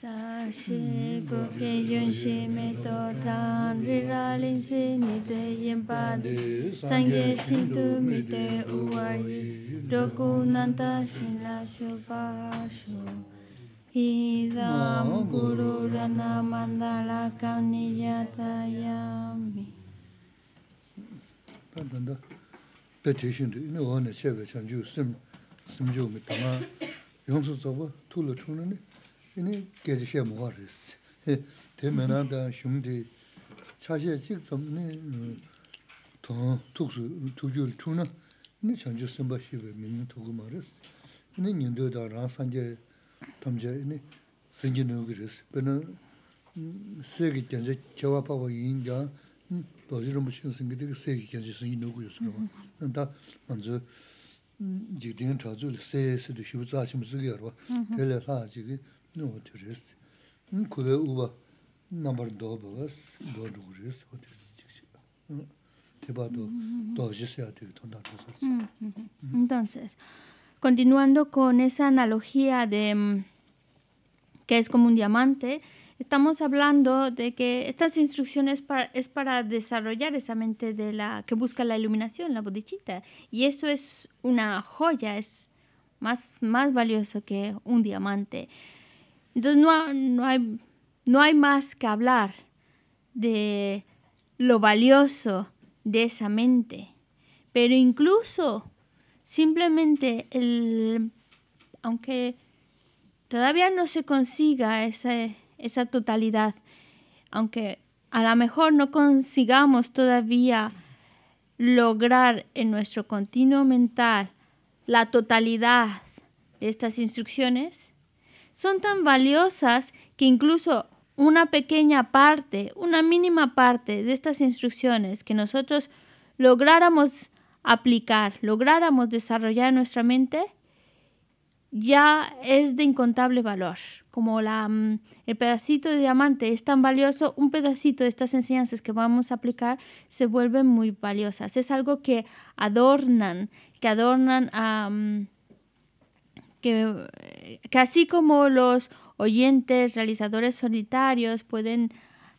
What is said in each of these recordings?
sa shi bu ke yun shi me to tran ri ra lin si ni te yin pa de sang ye shin tu mi 이니 계지셰 모아르스 테메나다 슝디 차시에 직접네 더 독수 두줄 추나 이니 전주 선바시베 민민 도구 말스 이니 년도다 라산제 담제 이니 생기는 세기 인자 도지로 무슨 생기되 세기 견제 생기 누구였어 먼저 지딩 차줄 세스도 쉬부자심 쓰기로 텔레라 Entonces, continuando con esa analogía de mm, que es como un diamante, estamos hablando de que estas instrucciones para, es para desarrollar esa mente de la que busca la iluminación, la bodichita. Y eso es una joya, es más, más valioso que un diamante. Entonces no, no, hay, más que hablar de lo valioso de esa mente. Pero incluso simplemente aunque todavía no se consiga esa, esa totalidad, aunque a lo mejor no consigamos todavía lograr en nuestro continuo mental la totalidad de estas instrucciones, son tan valiosas que incluso una pequeña parte, una mínima parte de estas instrucciones que nosotros lográramos aplicar, lográramos desarrollar en nuestra mente, ya es de incontable valor. Como la, mm, el pedacito de diamante es tan valioso, un pedacito de estas enseñanzas que vamos a aplicar se vuelven muy valiosas. Es algo que adornan, que adornan, a... Mm, que que así como los oyentes, realizadores solitarios pueden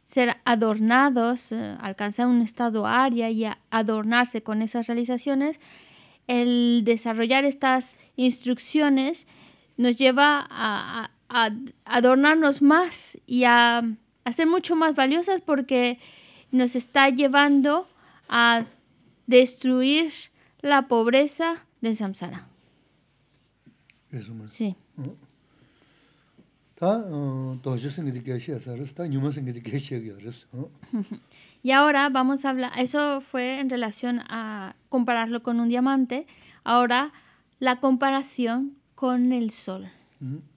ser adornados, eh, alcanzar un estado aria y adornarse con esas realizaciones, el desarrollar estas instrucciones nos lleva a, adornarnos más y a, hacer ser mucho más valiosas porque nos está llevando a destruir la pobreza de samsara. Eso más. Sí. Y ahora vamos a hablar, eso fue en relación a compararlo con un diamante, ahora la comparación con el sol.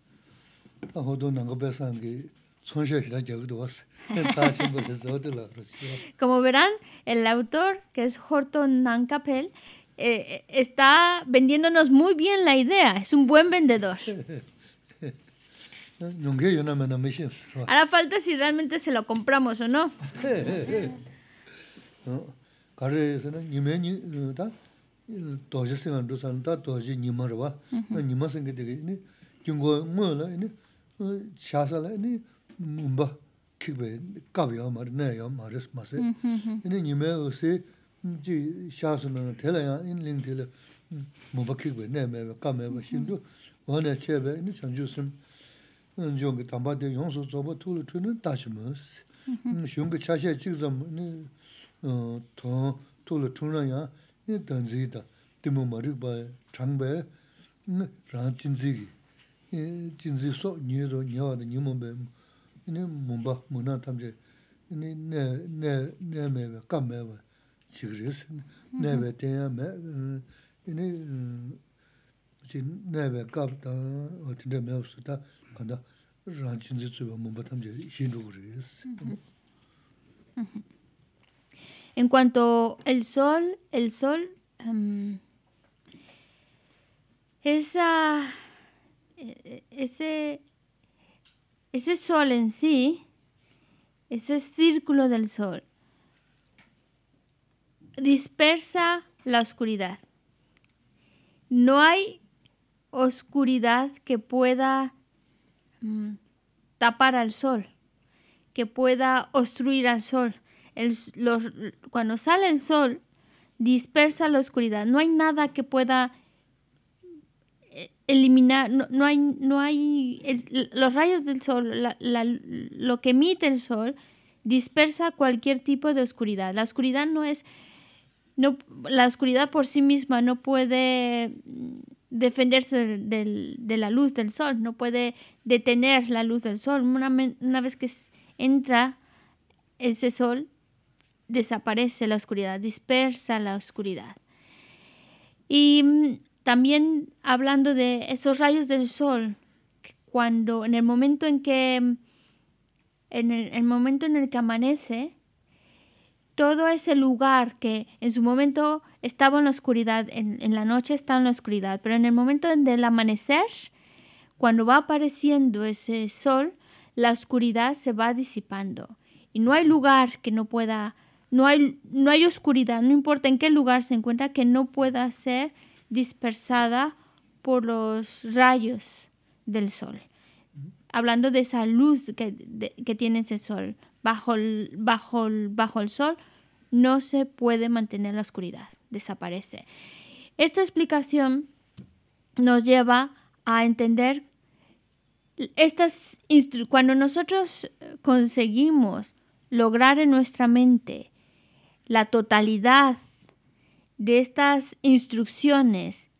Como verán, el autor, que es Horton Nankapel, eh, eh, está vendiéndonos muy bien la idea, es un buen vendedor. Hará falta si realmente se lo compramos o no. jī shāsū nā, tēlā yā, in līng tēlā, mūpa kīk bē, nē mē bē, kā 용소 bē, shīndū, wā nē chē bē, nī chāng jū 툴을 jōng kī tāmbā tē, yōng sō tsō bā tū lō tū nā, 니모베 shī mō sī, shūng kī chā shē chīk zā chigris nebe tenya me ini chi nebe kab ta o tinda me usu ta kanda ranchin zi tsuwa mumba tamze shin En cuanto el sol, el sol um, esa e, e, ese ese sol en sí, ese círculo del sol dispersa la oscuridad. No hay oscuridad que pueda mm, tapar al sol, que pueda obstruir al sol. cuando sale el sol, dispersa la oscuridad. No hay nada que pueda eh, eliminar, no, hay, no hay los rayos del sol, lo que emite el sol, dispersa cualquier tipo de oscuridad. La oscuridad no es la oscuridad por sí misma no puede defenderse de la luz del sol, no puede detener la luz del sol. Una, vez que entra ese sol, desaparece la oscuridad, dispersa la oscuridad. Y mm, también hablando de esos rayos del sol, cuando en el momento en que en momento en el que amanece, todo ese lugar que en su momento estaba en la oscuridad, en, la noche está en la oscuridad, pero en el momento del amanecer, cuando va apareciendo ese sol, la oscuridad se va disipando. Y no hay lugar que no pueda, no hay, no hay oscuridad, no importa en qué lugar se encuentra, que no pueda ser dispersada por los rayos del sol. Hablando de esa luz que, que tiene ese sol, bajo el, bajo, bajo el sol, no se puede mantener la oscuridad, desaparece. Esta explicación nos lleva a entender estas cuando nosotros conseguimos lograr en nuestra mente la totalidad de estas instrucciones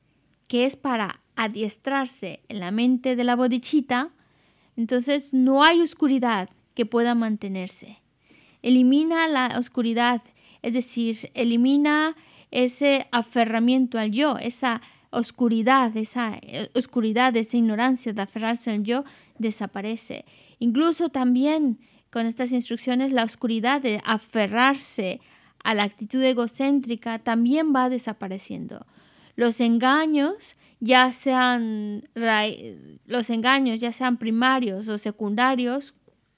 que es para adiestrarse en la mente de la bodichita, entonces no hay oscuridad que pueda mantenerse. Elimina la oscuridad, es decir, elimina ese aferramiento al yo, esa oscuridad, esa eh, oscuridad, esa ignorancia de aferrarse al yo desaparece. Incluso también con estas instrucciones la oscuridad de aferrarse a la actitud egocéntrica también va desapareciendo. Los engaños, ya sean los engaños ya sean primarios o secundarios,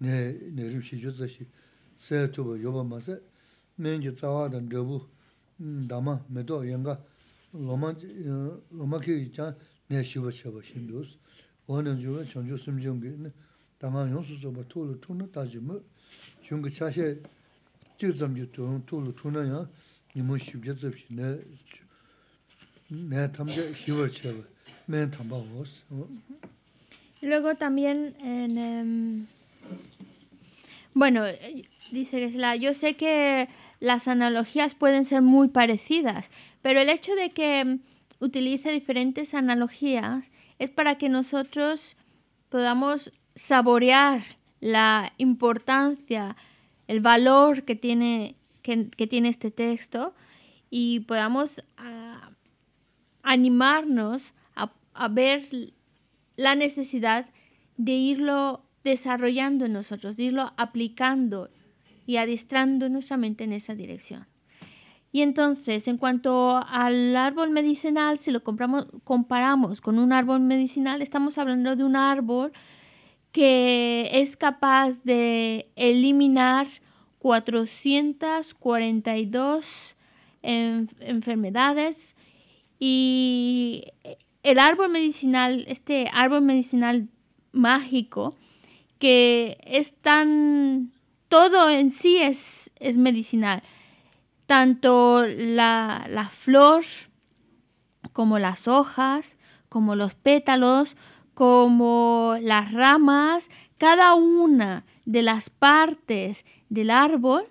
네 내림 시주자시 세투부 요바마세 맨지 자와던 저부 담아 메도 연가 로마 로마키 있자 내 시버셔버 신도스 원은 주가 전주 숨정기 담아 용수서 뭐 토로 토나 따지무 중국 차세 지점주 돈 토로 토나야 니모 시주자시 내내 담제 시버셔버 맨 담바고스 그리고 también en, eh, en Bueno, eh, dice Gesla, yo sé que las analogías pueden ser muy parecidas, pero el hecho de que mm, utilice diferentes analogías es para que nosotros podamos saborear la importancia, el valor que tiene, que, tiene este texto y podamos ah, animarnos a, a ver la necesidad de irlo desarrollando en nosotros, irlo aplicando y adiestrando nuestra mente en esa dirección. Y entonces, en cuanto al árbol medicinal, si lo compramos, comparamos con un árbol medicinal, estamos hablando de un árbol que es capaz de eliminar 442 enfermedades y el árbol medicinal, este árbol medicinal mágico, que es Todo en sí es, medicinal. Tanto la, la flor como las hojas, como los pétalos, como las ramas, cada una de las partes del árbol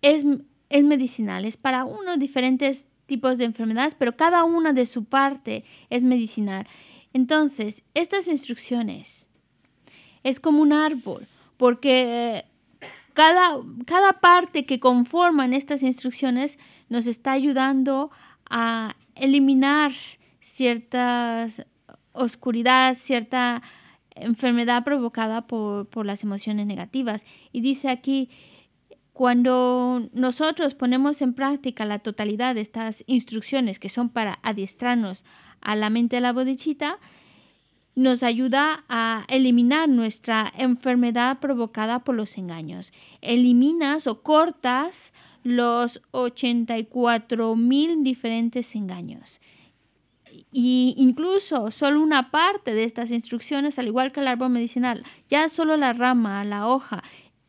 es, es, medicinal, es para unos diferentes tipos de enfermedades, pero cada una de su parte es medicinal. Entonces, estas instrucciones es como un árbol, porque eh, cada, parte que conforman estas instrucciones nos está ayudando a eliminar ciertas oscuridad, cierta enfermedad provocada por, por, las emociones negativas. Y dice aquí, cuando nosotros ponemos en práctica la totalidad de estas instrucciones que son para adiestrarnos a la mente de la bodichita, nos ayuda a eliminar nuestra enfermedad provocada por los engaños. Eliminas o cortas los 84 mil diferentes engaños. Y incluso solo una parte de estas instrucciones, al igual que el árbol medicinal, ya solo la rama, la hoja,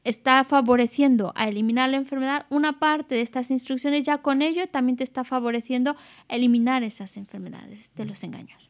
está favoreciendo a eliminar la enfermedad, una parte de estas instrucciones ya con ello también te está favoreciendo eliminar esas enfermedades de los engaños.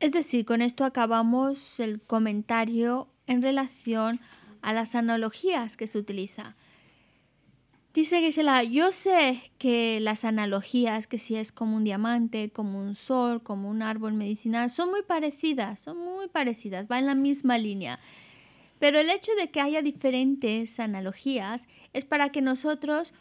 es decir con esto acabamos el comentario en relación a las analogías que se utiliza Dice Gisela, yo sé que las analogías, que si es como un diamante, como un sol, como un árbol medicinal, son muy parecidas, son muy parecidas, van en la misma línea. Pero el hecho de que haya diferentes analogías es para que nosotros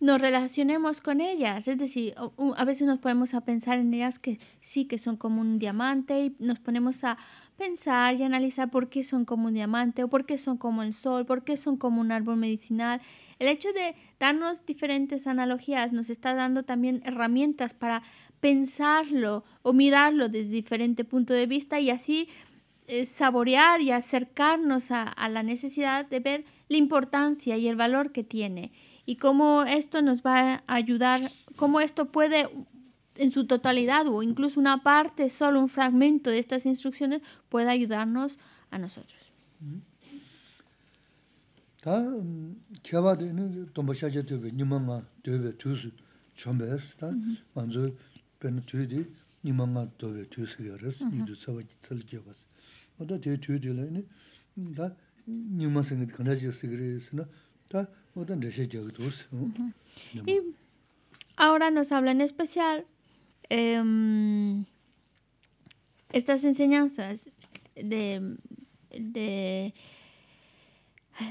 nos relacionemos con ellas, es decir, a veces nos ponemos a pensar en ellas que sí, que son como un diamante y nos ponemos a pensar y analizar por qué son como un diamante o por qué son como el sol, por qué son como un árbol medicinal. El hecho de darnos diferentes analogías nos está dando también herramientas para pensarlo o mirarlo desde diferente punto de vista y así eh, saborear y acercarnos a, la necesidad de ver la importancia y el valor que tiene y cómo esto nos va a ayudar, cómo esto puede en su totalidad o incluso una parte, solo un fragmento de estas instrucciones puede ayudarnos a nosotros. Y ahora nos habla en especial em, estas enseñanzas de,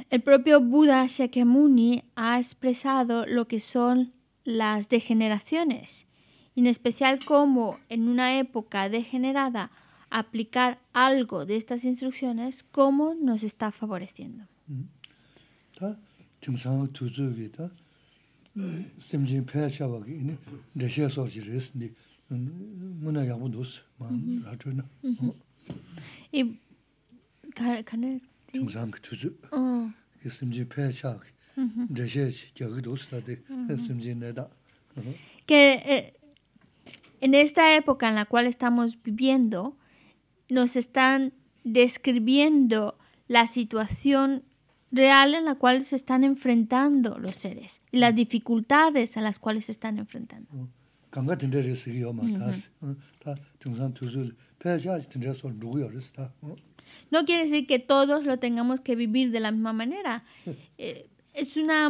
el propio Buda Shakyamuni ha expresado lo que son las degeneraciones, en especial cómo en una época degenerada aplicar algo de estas instrucciones, cómo nos está favoreciendo. en esta época en la cual estamos viviendo nos están describiendo la situación real en la cual se están enfrentando los seres y las mm. dificultades a las cuales se están enfrentando. Mm-hmm. No quiere decir que todos lo tengamos que vivir de la misma manera. Eh, es, una,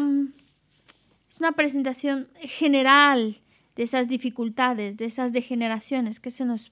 es una presentación general de esas dificultades, de esas degeneraciones que se nos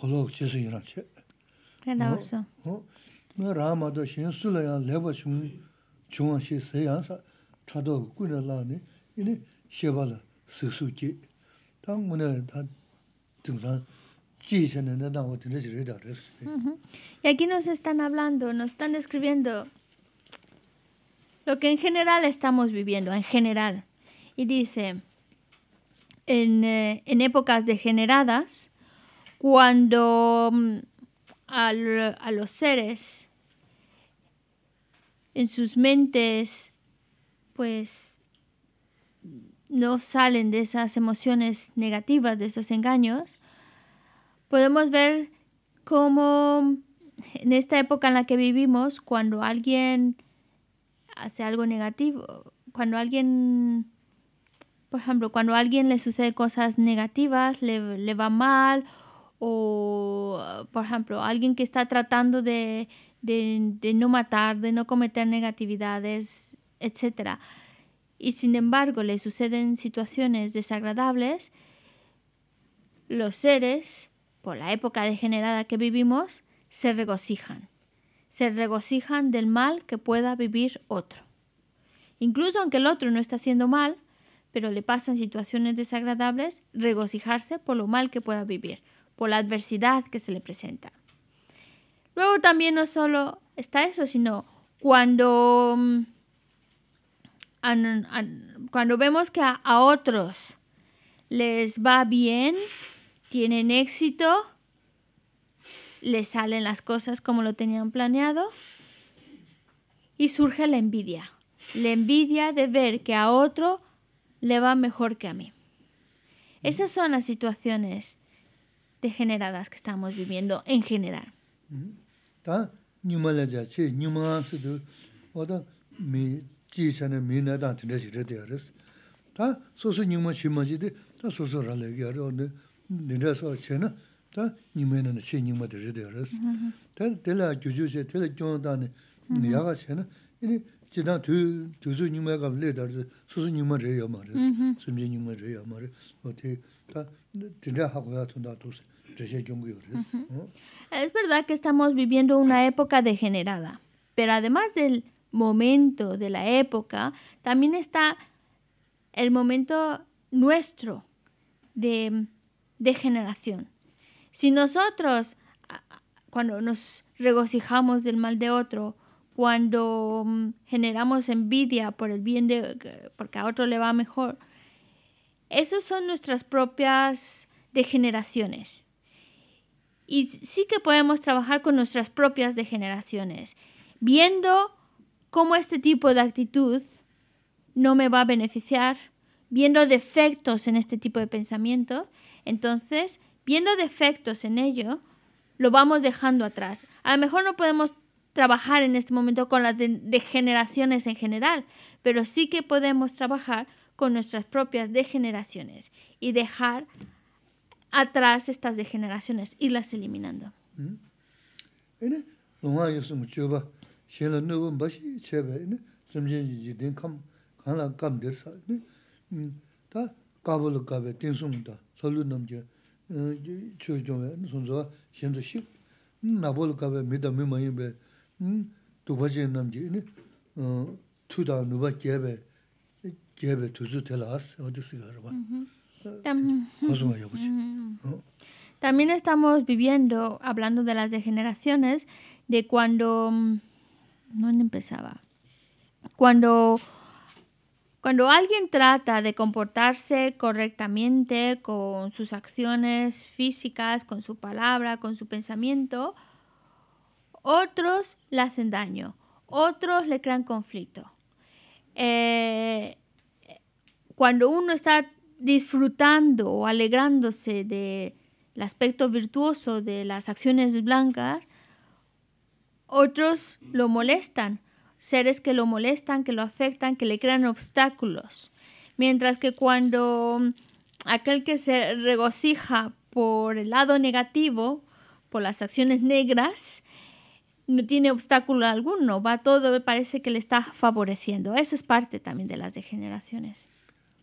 Y aquí nos están hablando, nos están describiendo lo que en general estamos viviendo, en general. Y dice, en, eh, en épocas degeneradas, cuando mm, a los seres en sus mentes pues no salen de esas emociones negativas, de esos engaños, podemos ver cómo en esta época en la que vivimos, cuando alguien hace algo negativo, cuando alguien, por ejemplo, cuando a alguien le sucede cosas negativas, le va mal o, ah, por ejemplo, alguien que está tratando de, no matar, de no cometer negatividades, etcétera, Y sin embargo le suceden situaciones desagradables, los seres, por la época degenerada que vivimos, se regocijan. Se regocijan del mal que pueda vivir otro. Incluso aunque el otro no está haciendo mal, pero le pasan situaciones desagradables, regocijarse por lo mal que pueda vivir por la adversidad que se le presenta. Luego también no solo está eso, sino cuando, mm, cuando vemos que a, a otros les va bien, tienen éxito, les salen las cosas como lo tenían planeado y surge la envidia. La envidia de ver que a otro le va mejor que a mí. Esas son las situaciones degeneradas que estamos viviendo en general. Es verdad que estamos viviendo una época degenerada, pero además del momento, de la época, también está el momento nuestro de, degeneración. generación. Si nosotros, cuando nos regocijamos del mal de otro, cuando mm, generamos envidia por el bien de, porque a otro le va mejor, esas son nuestras propias degeneraciones. Y sí que podemos trabajar con nuestras propias degeneraciones, viendo cómo este tipo de actitud no me va a beneficiar, viendo defectos en este tipo de pensamiento. Entonces, viendo defectos en ello, lo vamos dejando atrás. A lo mejor no podemos trabajar en este momento con las degeneraciones en general, pero sí que podemos trabajar con nuestras propias degeneraciones y dejar atrás estas degeneraciones, irlas eliminando. También estamos viviendo, hablando de las degeneraciones, de cuando... Mm, ¿Dónde empezaba? Cuando, cuando alguien trata de comportarse correctamente con sus acciones físicas, con su palabra, con su pensamiento, otros le hacen daño, otros le crean conflicto. Eh, cuando uno está disfrutando o alegrándose del aspecto virtuoso de las acciones blancas, otros lo molestan, seres que lo molestan, que lo afectan, que le crean obstáculos. Mientras que cuando mm, aquel que se regocija por el lado negativo, por las acciones negras, no tiene obstáculo alguno, va todo, parece que le está favoreciendo. Eso es parte también de las degeneraciones.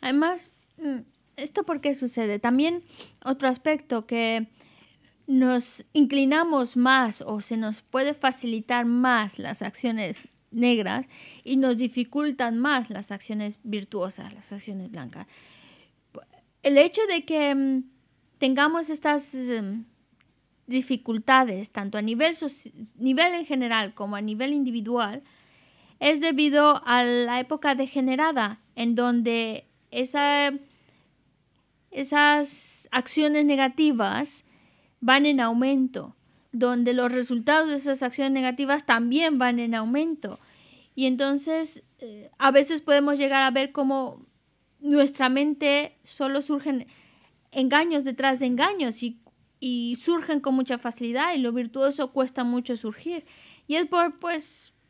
Además, mm, ¿esto por qué sucede? También otro aspecto que nos inclinamos más o se nos puede facilitar más las acciones negras y nos dificultan más las acciones virtuosas, las acciones blancas. El hecho de que mm, tengamos estas mm, dificultades, tanto a nivel, nivel en general como a nivel individual, es debido a la época degenerada en donde esas acciones negativas van en aumento, donde los resultados de esas acciones negativas también van en aumento. Y entonces eh, a veces podemos llegar a ver cómo nuestra mente solo surgen engaños detrás de engaños y, y surgen con mucha facilidad y lo virtuoso cuesta mucho surgir. Y es por, pues,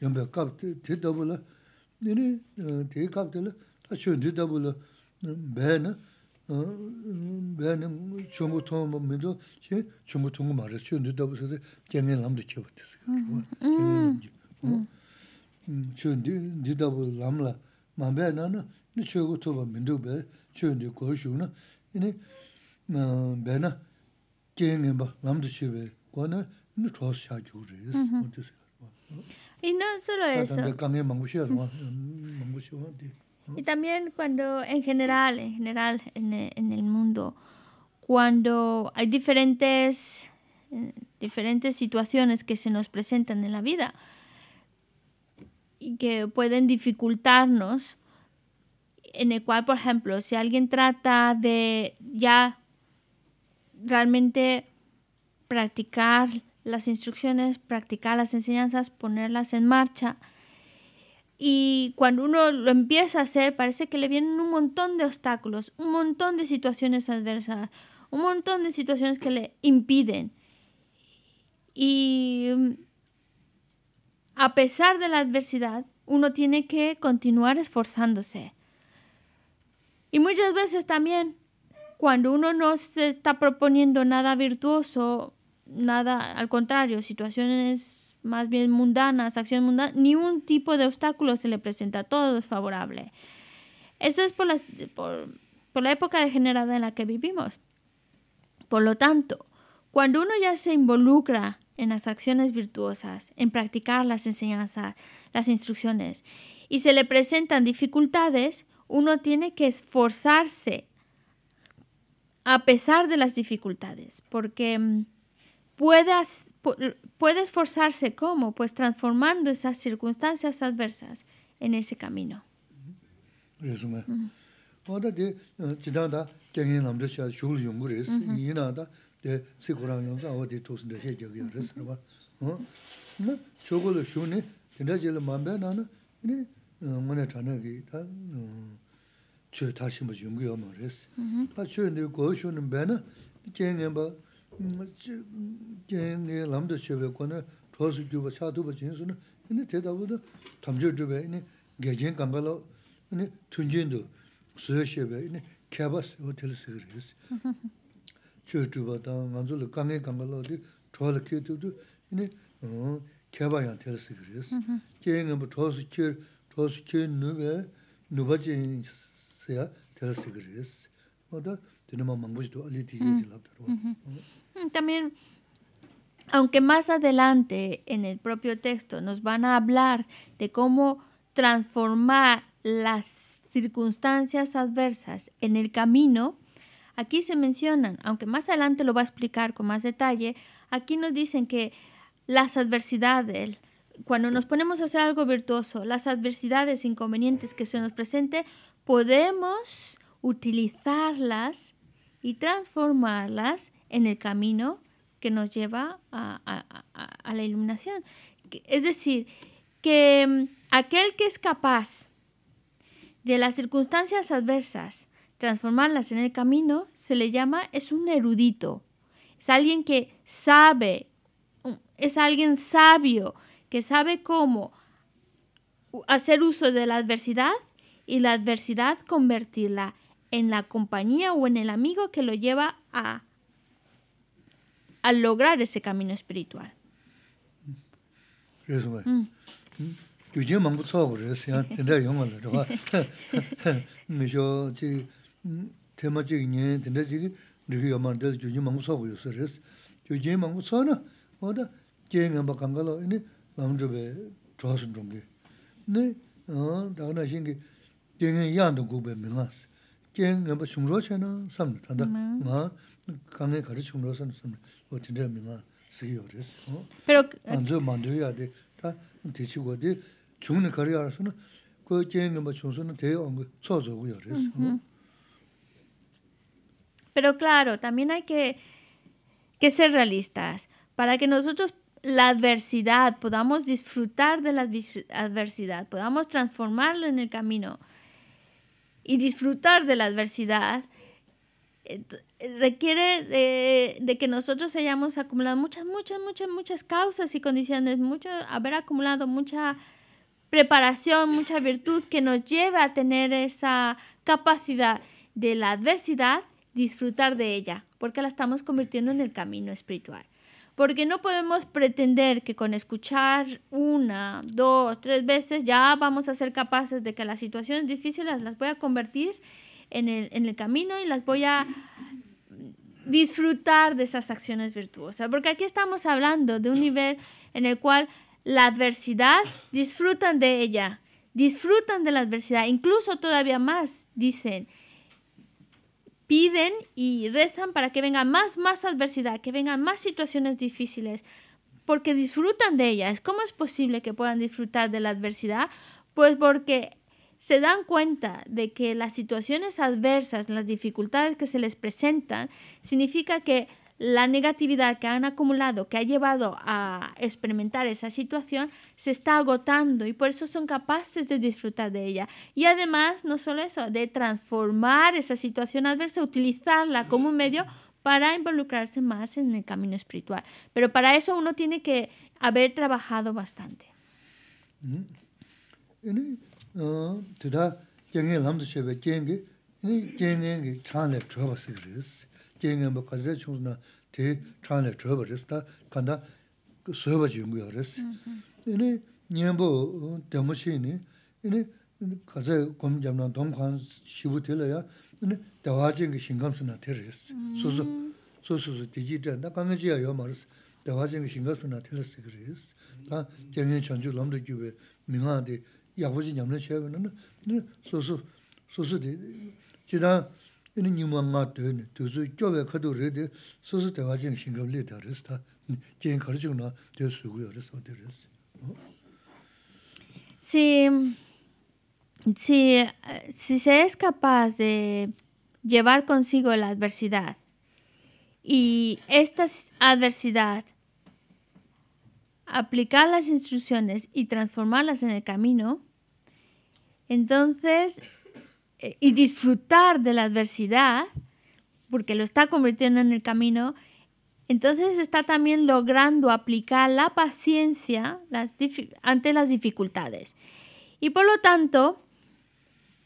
yambe kaab te dabu la, nini eh, te kaab te la, ta 제 te dabu la, bhe na, eh, bhe na chungu 음. ma mido, 남라 chungu thongwa ma ra, shun te dabu sa de, kengen lam de cheba te se, mm, mm, mm. shun te dabu lam ma na chungu na, nini eh, na, ba, na, nini Y no solo eso. Y también cuando en general, en general en el, en el mundo, cuando hay diferentes, eh, diferentes situaciones que se nos presentan en la vida y que pueden dificultarnos, en el cual, por ejemplo, si alguien trata de ya realmente practicar las instrucciones, practicar las enseñanzas, ponerlas en marcha. Y cuando uno lo empieza a hacer, parece que le vienen un montón de obstáculos, un montón de situaciones adversas, un montón de situaciones que le impiden. Y mm, a pesar de la adversidad, uno tiene que continuar esforzándose. Y muchas veces también, cuando uno no se está proponiendo nada virtuoso, nada, al contrario, situaciones más bien mundanas, acción mundana, ni un tipo de obstáculo se le presenta, todo es favorable. Eso es por, por la época degenerada en la que vivimos. Por lo tanto, cuando uno ya se involucra en las acciones virtuosas, en practicar las enseñanzas, las instrucciones, y se le presentan dificultades, uno tiene que esforzarse a pesar de las dificultades, porque mm, puede, puede esforzarse cómo? Pues transformando esas circunstancias adversas en ese camino. jēngi lamda chebe kone, tosu juba, chātuba jēngi suna, ini teta wada tamche juba, ini gejēng kankala, ini tunjindu suya chebe, ini kebas o tel sikari isi. Che juba tanga, nganzu la kange kankala di, tola ke Mm, también, aunque más adelante en el propio texto nos van a hablar de cómo transformar las circunstancias adversas en el camino, aquí se mencionan, aunque más adelante lo va a explicar con más detalle, aquí nos dicen que las adversidades, cuando nos ponemos a hacer algo virtuoso, las adversidades, e inconvenientes que se nos presenten, podemos utilizarlas y transformarlas en el camino que nos lleva a, la iluminación. Es decir, que mm, aquel que es capaz de las circunstancias adversas transformarlas en el camino se le llama es un erudito. Es alguien que sabe, mm, es alguien sabio, que sabe cómo hacer uso de la adversidad y la adversidad convertirla en la compañía o en el amigo que lo lleva a al lograr ese camino espiritual. Eso me. Yo ya mambo so ahora, si no tendré yo mal, ¿no? Me yo ti tema ji ni tendré ji ni yo mal de yo ya mambo so yo so res. Yo ya mambo so no. Oda ke nga ba kanga lo ni lam ju be zhuwa sun Ni daga na xingi ten nga yang du gu be mi ngas. Pero claro, también hay que que ser realistas para que nosotros la adversidad, podamos disfrutar de la adversidad, podamos transformarlo en el camino y disfrutar de la adversidad requiere de, que nosotros hayamos acumulado muchas, muchas, muchas, muchas causas y condiciones, mucho, haber acumulado mucha preparación, mucha virtud que nos lleve a tener esa capacidad de la adversidad, disfrutar de ella, porque la estamos convirtiendo en el camino espiritual. Porque no podemos pretender que con escuchar una, dos, tres veces ya vamos a ser capaces de que las situaciones difíciles las voy a convertir en el, camino y las voy a disfrutar de esas acciones virtuosas. Porque aquí estamos hablando de un nivel en el cual la adversidad disfrutan de ella, disfrutan de la adversidad, incluso todavía más, dicen, piden y rezan para que venga más, más adversidad, que vengan más situaciones difíciles, porque disfrutan de ellas. ¿Cómo es posible que puedan disfrutar de la adversidad? Pues porque se dan cuenta de que las situaciones adversas, las dificultades que se les presentan, significa que la negatividad que han acumulado, que ha llevado a experimentar esa situación, se está agotando y por eso son capaces de disfrutar de ella. Y además, no solo eso, de transformar esa situación adversa, utilizarla como un medio para involucrarse más en el camino espiritual. Pero para eso uno tiene que haber trabajado bastante. Mm. tida jengi lamdu shebe jengi, ini jengi ngi chanle choba sikiris. Jengi mba kazire chungzi na ti chanle choba ris, ta kanda soba jingu ya ris. Ini nyembo demu shi ini, ini kaze gom jamna dom khan shibu tila ya, ini dawa jengi shingam suna ti ris. Susu, ma Si, si se es capaz de llevar consigo la adversidad y esta adversidad aplicar las instrucciones y transformarlas en el camino, entonces, eh, y disfrutar de la adversidad, porque lo está convirtiendo en el camino, entonces está también logrando aplicar la paciencia ante las dificultades. Y por lo tanto,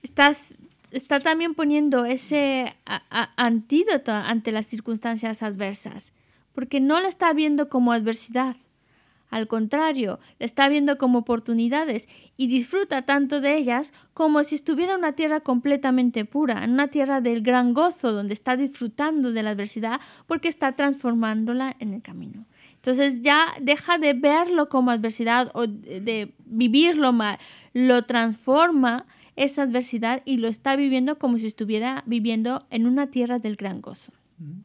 está, también poniendo ese antídoto ante las circunstancias adversas, porque no lo está viendo como adversidad, al contrario, la está viendo como oportunidades y disfruta tanto de ellas como si estuviera en una tierra completamente pura, en una tierra del gran gozo, donde está disfrutando de la adversidad porque está transformándola en el camino. Entonces ya deja de verlo como adversidad o de vivirlo mal, lo transforma esa adversidad y lo está viviendo como si estuviera viviendo en una tierra del gran gozo. Mm-hmm.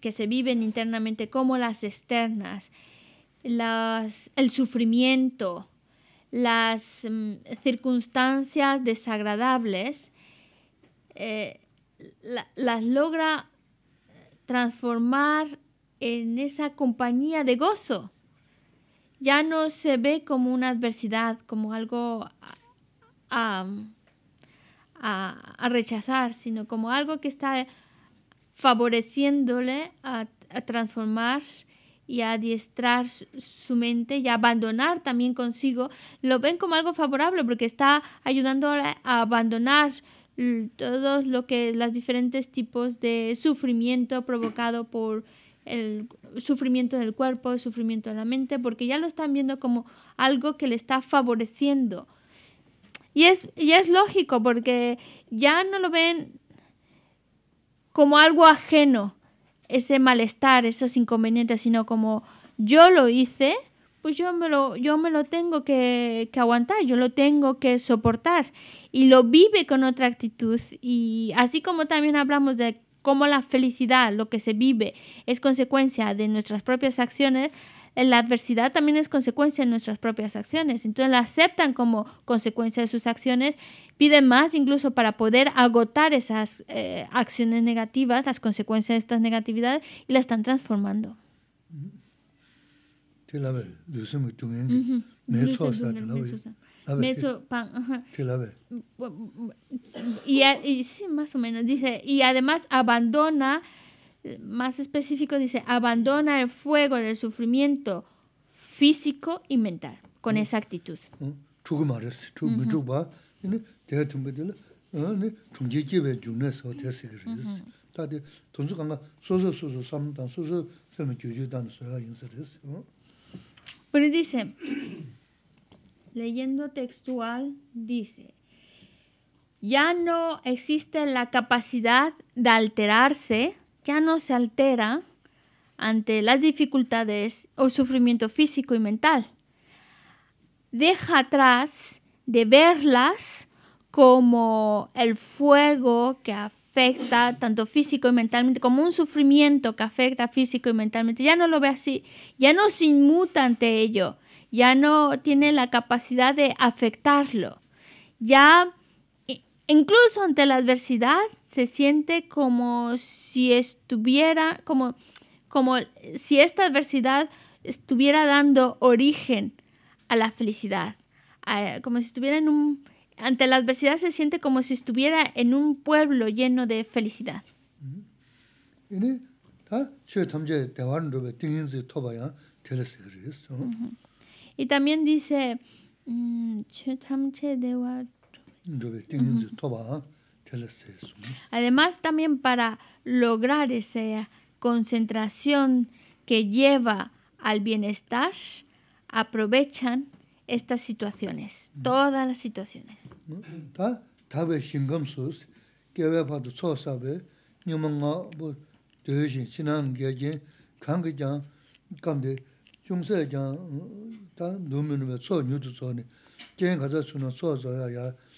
que se viven internamente como las externas, el sufrimiento, las mm, circunstancias desagradables, eh, las logra transformar en esa compañía de gozo. Ya no se ve como una adversidad, como algo a rechazar, sino como algo que está favoreciéndole a, transformar y a adiestrar su mente y a abandonar también consigo, lo ven como algo favorable porque está ayudando a abandonar todos lo que los diferentes tipos de sufrimiento provocado por el sufrimiento del cuerpo, el sufrimiento de la mente, porque ya lo están viendo como algo que le está favoreciendo. Y es, y es lógico, porque ya no lo ven como algo ajeno ese malestar, esos inconvenientes, sino como yo lo hice, pues yo me lo, yo me lo tengo que, que, aguantar, yo lo tengo que soportar. Y lo vive con otra actitud. Y así como también hablamos de cómo la felicidad, lo que se vive, es consecuencia de nuestras propias acciones, la adversidad también es consecuencia de nuestras propias acciones. Entonces la aceptan como consecuencia de sus acciones, piden más incluso para poder agotar esas eh, acciones negativas, las consecuencias de estas negatividades, y la están transformando. Y, y sí, más o menos, dice, y además abandona más específico dice, abandona el fuego del sufrimiento físico y mental, con mm. esa actitud. Pero dice, leyendo textual, dice, ya no existe la capacidad de alterarse ya no se altera ante las dificultades o sufrimiento físico y mental. Deja atrás de verlas como el fuego que afecta tanto físico y mentalmente, como un sufrimiento que afecta físico y mentalmente. Ya no lo ve así, ya no se inmuta ante ello, ya no tiene la capacidad de afectarlo, ya Incluso ante la adversidad se siente como si estuviera, como, como si esta adversidad estuviera dando origen a la felicidad, como si estuviera en un, ante la adversidad se siente como si estuviera en un pueblo lleno de felicidad. Y también dice, Además, también para lograr esa concentración que lleva al bienestar, aprovechan estas situaciones, todas las situaciones.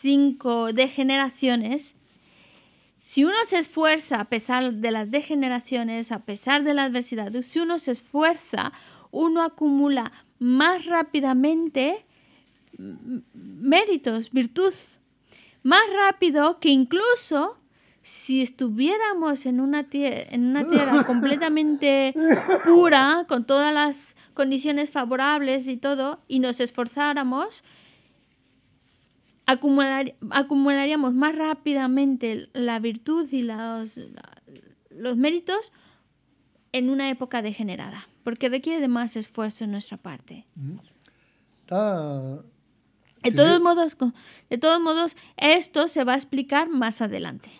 cinco degeneraciones, si uno se esfuerza a pesar de las degeneraciones, a pesar de la adversidad, si uno se esfuerza, uno acumula más rápidamente méritos, virtud, más rápido que incluso si estuviéramos en una, en una tierra completamente pura, con todas las condiciones favorables y todo, y nos esforzáramos, acumularíamos más rápidamente la virtud y los, los méritos en una época degenerada, porque requiere de más esfuerzo en nuestra parte. de todos modos, de todos modos, esto se va a explicar más adelante.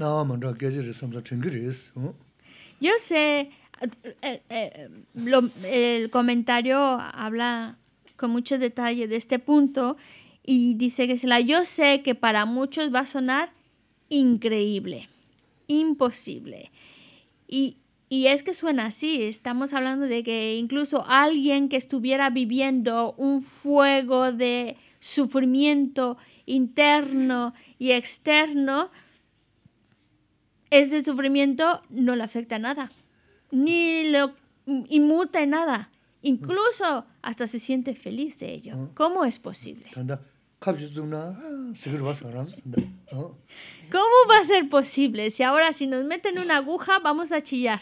Yo sé eh, eh, eh, el comentario habla con mucho detalle de este punto y dice que yo sé que para muchos va a sonar increíble, imposible. Y, y es que suena así, estamos hablando de que incluso alguien que estuviera viviendo un fuego de sufrimiento interno y externo, ese sufrimiento no le afecta nada, ni lo inmuta en nada. Incluso hasta se siente feliz de ello. Ah. ¿Cómo es posible? Ah, ah. ¿Cómo va a ser posible si ahora si nos meten una aguja vamos a chillar?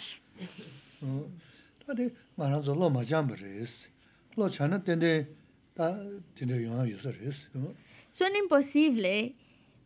Suena imposible ¿eh?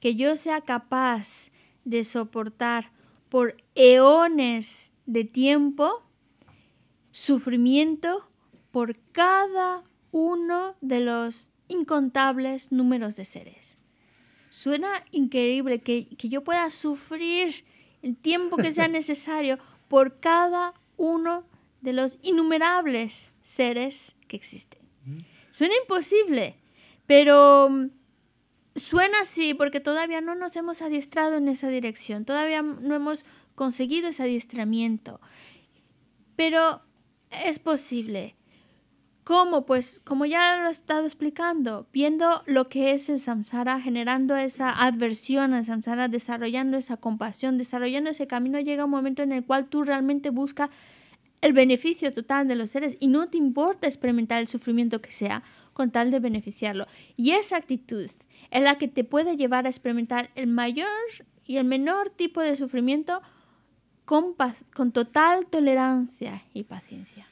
que yo sea capaz de soportar por eones de tiempo sufrimiento por cada uno de los incontables números de seres. Suena increíble que, que yo pueda sufrir el tiempo que sea necesario por cada uno de los innumerables seres que existen. Suena imposible, pero mm, Suena así porque todavía no nos hemos adiestrado en esa dirección, todavía no hemos conseguido ese adiestramiento, pero es posible. ¿Cómo? Pues como ya lo he estado explicando, viendo lo que es el samsara, generando esa adversión al samsara, desarrollando esa compasión, desarrollando ese camino, llega un momento en el cual tú realmente buscas el beneficio total de los seres y no te importa experimentar el sufrimiento que sea con tal de beneficiarlo. Y esa actitud es la que te puede llevar a experimentar el mayor y el menor tipo de sufrimiento con, con total tolerancia y paciencia.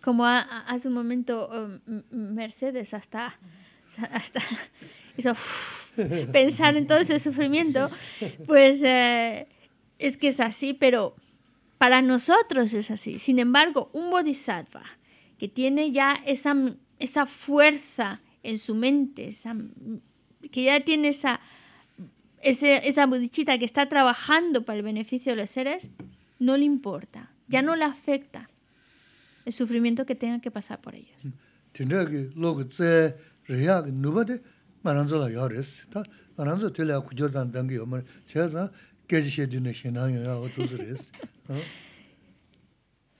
como hace un momento um, Mercedes hasta hasta pensar en todo ese sufrimiento, pues eh, es que es así, pero para nosotros es así. Sin embargo, un bodhisattva que tiene ya esa, esa fuerza en su mente, esa, que ya tiene esa, ese, esa que está trabajando para el beneficio de los seres, no le importa, ya no le afecta el sufrimiento que tenga que pasar por ellos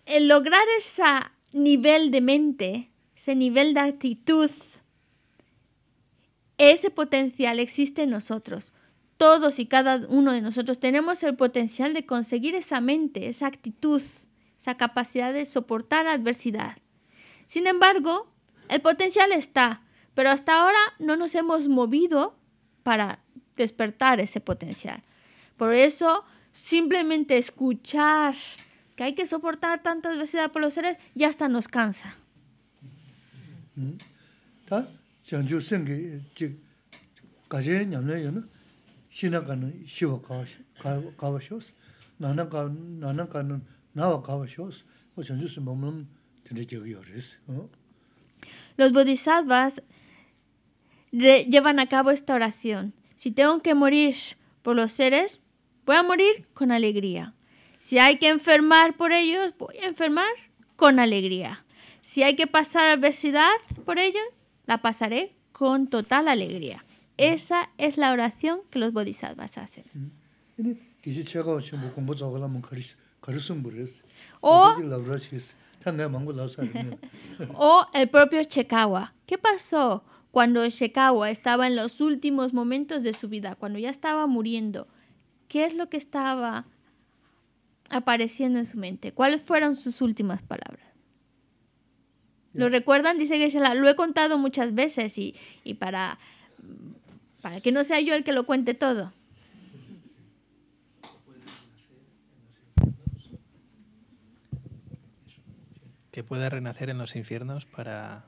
el lograr ese nivel de mente, ese nivel de actitud, ese potencial existe en nosotros. Todos y cada uno de nosotros tenemos el potencial de conseguir esa mente, esa actitud, esa capacidad de soportar adversidad. Sin embargo, el potencial está, pero hasta ahora no nos hemos movido para despertar ese potencial. Por eso, simplemente escuchar que hay que soportar tanta adversidad por los seres ya hasta nos cansa. Los bodhisattvas llevan a cabo esta oración. Si tengo que morir por los seres, voy a morir con alegría. Si hay que enfermar por ellos, voy a enfermar con alegría. Si hay que pasar adversidad por ellos, la pasaré con total alegría. Esa es la oración que los bodhisattvas hacen. Mm-hmm. O, el propio Chekawa. ¿Qué pasó? cuando Shekawa estaba en los últimos momentos de su vida, cuando ya estaba muriendo, ¿qué es lo que estaba apareciendo en su mente? ¿Cuáles fueron sus últimas palabras? ¿Lo recuerdan? Dice que se la, lo he contado muchas veces y, para, para que no sea yo el que lo cuente todo. que pueda renacer en los infiernos para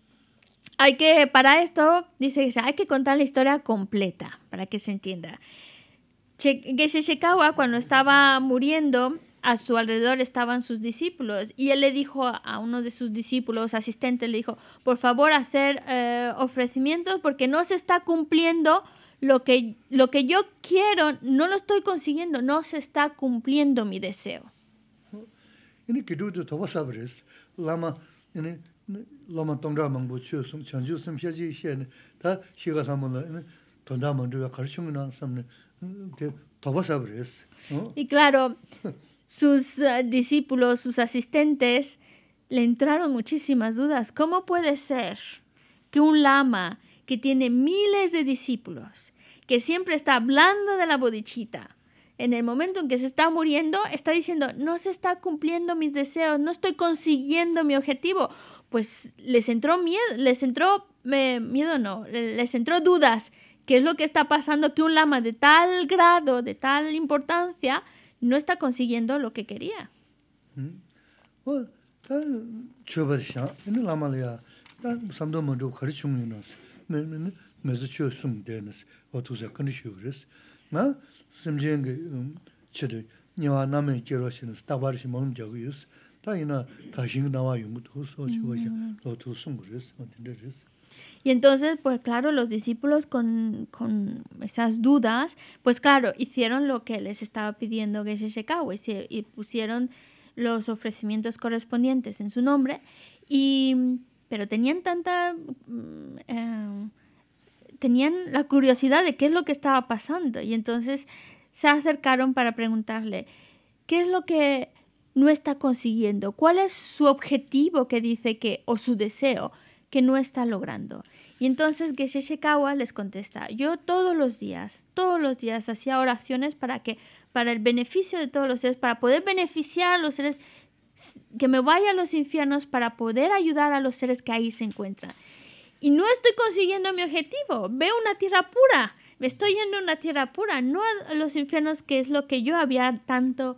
Hay que, para esto, dice, hay que contar la historia completa para que se entienda. Geshe Shekawa, cuando estaba muriendo, a su alrededor estaban sus discípulos y él le dijo a uno de sus discípulos, asistentes, le dijo, por favor, hacer eh, ofrecimientos porque no se está cumpliendo lo que, lo que yo quiero, no lo estoy consiguiendo, no se está cumpliendo mi deseo. Y claro, sus eh, discípulos, sus asistentes, le entraron muchísimas dudas. ¿Cómo puede ser que un lama que tiene miles de discípulos, que siempre está hablando de la bodichita, en el momento en que se está muriendo, está diciendo, no se está cumpliendo mis deseos, no estoy consiguiendo mi objetivo pues les entró miedo, les entró miedo no, les entró dudas, qué es lo que está pasando que un lama de tal grado, de tal importancia, no está consiguiendo lo que quería. Mm-hmm. Oh, y entonces, pues claro, los discípulos con, esas dudas, pues claro, hicieron lo que les estaba pidiendo Geshe Shekawa y, y pusieron los ofrecimientos correspondientes en su nombre, y, pero tenían tanta... Mm, eh, tenían la curiosidad de qué es lo que estaba pasando y entonces se acercaron para preguntarle, ¿qué es lo que no está consiguiendo, cuál es su objetivo que dice que, o su deseo que no está logrando. Y entonces Geshe Shekawa les contesta, yo todos los días, todos los días hacía oraciones para que, para el beneficio de todos los seres, para poder beneficiar a los seres, que me vaya a los infiernos, para poder ayudar a los seres que ahí se encuentran. Y no estoy consiguiendo mi objetivo, veo una tierra pura, me estoy yendo a una tierra pura, no a los infiernos que es lo que yo había tanto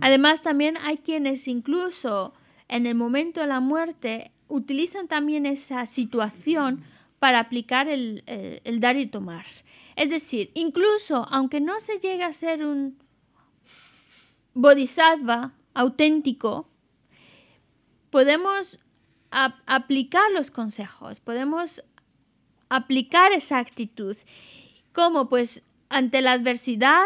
Además, también hay quienes incluso en el momento de la muerte utilizan también esa situación para aplicar el, dar y tomar. Es decir, incluso aunque no se llegue a ser un bodhisattva auténtico, podemos aplicar los consejos, podemos aplicar esa actitud ¿Cómo? Pues ante la adversidad,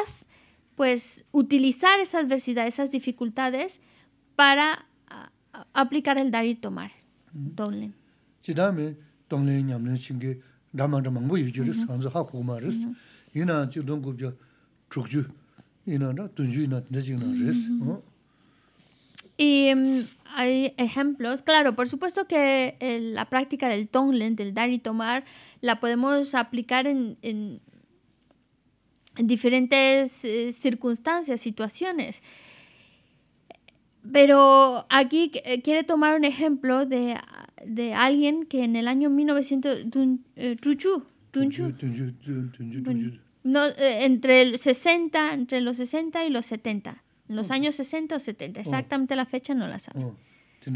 pues utilizar esa adversidad, esas dificultades para aplicar el dar y tomar. Tonglen. Mm. Y em, hay ejemplos, claro, por supuesto que eh, la práctica del tonglen, del dar y tomar, la podemos aplicar en diferentes eh, circunstancias, situaciones. Pero aquí eh, quiere tomar un ejemplo de, de, alguien que en el año 1900, eh, entre el 60, entre los 60 y los 70, en los años 60 o 70, exactamente la fecha no la sabe. Oh. Uh,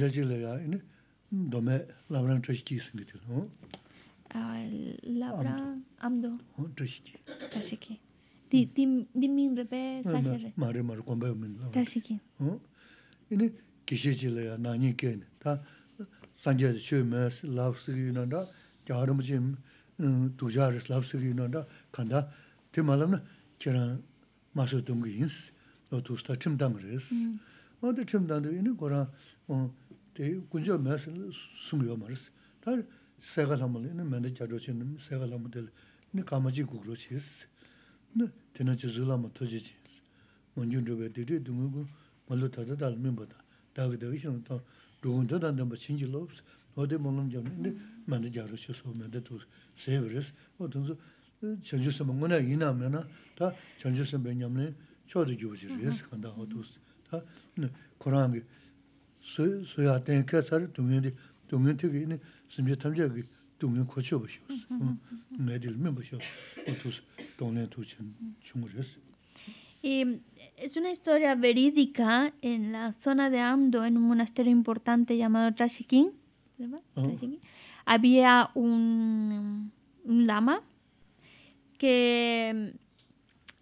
mm, labra, ah, amdo. Oh, 디 디민 레베 사셔레 마레 maarii, qombayi miin rupay. Tashi kiin. Kishi jiilaya, nanii kiin, taa sanjiazi chiiyo maas laafsigii yunan da, ki aarimu chiiyim tujaariis laafsigii yunan da, kanda 고라 malamna, ki raan maas yu dungi yinis, lo tuusda timdaan riis, maa di nā tēnā chū zūlā mā tōchī chī, mōngyū rūpa dhī rī dhūngu gu, mā lū tātā tāl mī mbā tā, tā kī tā kī shī rū tā, rūgun tā tā tā mbā chīng jī lō psa, wā tē mō ngam jā rū, nē, mā rī jā rū shī sō mē chū sā nā yī nā mē nā, tā chū sā chō tā, es una historia verídica en la zona de Amdo, en un monasterio importante llamado Trashikin. Ah. Había un, un lama que,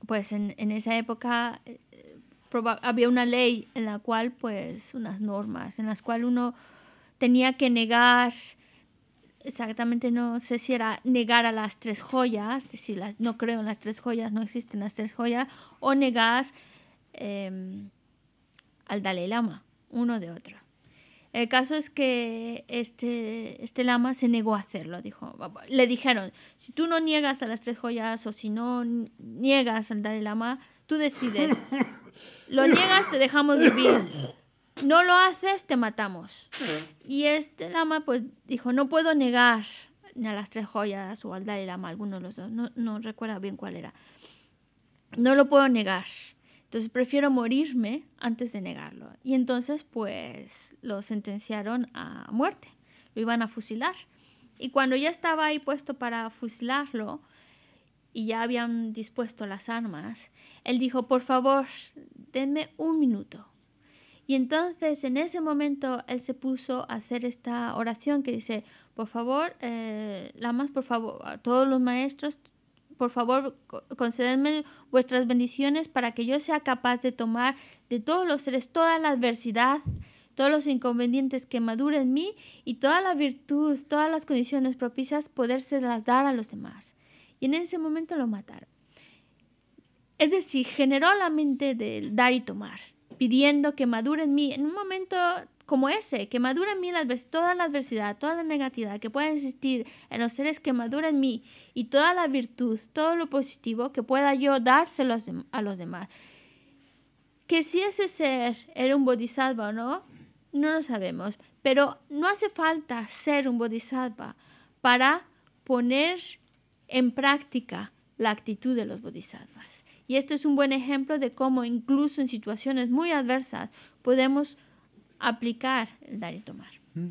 pues en, en esa época eh, había una ley en la cual, pues unas normas, en las cuales uno tenía que negar exactamente no sé si era negar a las tres joyas, si las, no creo en las tres joyas, no existen las tres joyas, o negar em, al Dalai Lama, uno de otro. El caso es que este, este lama se negó a hacerlo. Dijo, le dijeron, si tú no niegas a las tres joyas o si no niegas al Dalai Lama, tú decides. Lo niegas, te dejamos vivir no lo haces, te matamos. Y este lama pues dijo, no puedo negar ni a las tres joyas o al Dalai Lama, alguno de los dos, no, no recuerda bien cuál era. No lo puedo negar. Entonces prefiero morirme antes de negarlo. Y entonces pues lo sentenciaron a muerte, lo iban a fusilar. Y cuando ya estaba ahí puesto para fusilarlo y ya habían dispuesto las armas, él dijo, por favor, denme un minuto y entonces en ese momento él se puso a hacer esta oración que dice, por favor, eh, lamas, por favor, a todos los maestros, por favor, concededme vuestras bendiciones para que yo sea capaz de tomar de todos los seres toda la adversidad, todos los inconvenientes que maduren en mí y toda la virtud, todas las condiciones propicias, las dar a los demás. Y en ese momento lo mataron. Es decir, generó la mente del dar y tomar pidiendo que madure en mí en un momento como ese, que madure en mí la toda la adversidad, toda la negatividad que pueda existir en los seres, que madure en mí y toda la virtud, todo lo positivo que pueda yo dárselo a los demás. Que si ese ser era un bodhisattva o no, no lo sabemos, pero no hace falta ser un bodhisattva para poner en práctica la actitud de los bodhisattvas. Y este es un buen ejemplo de cómo incluso en situaciones muy adversas podemos aplicar el dar y tomar. Mm.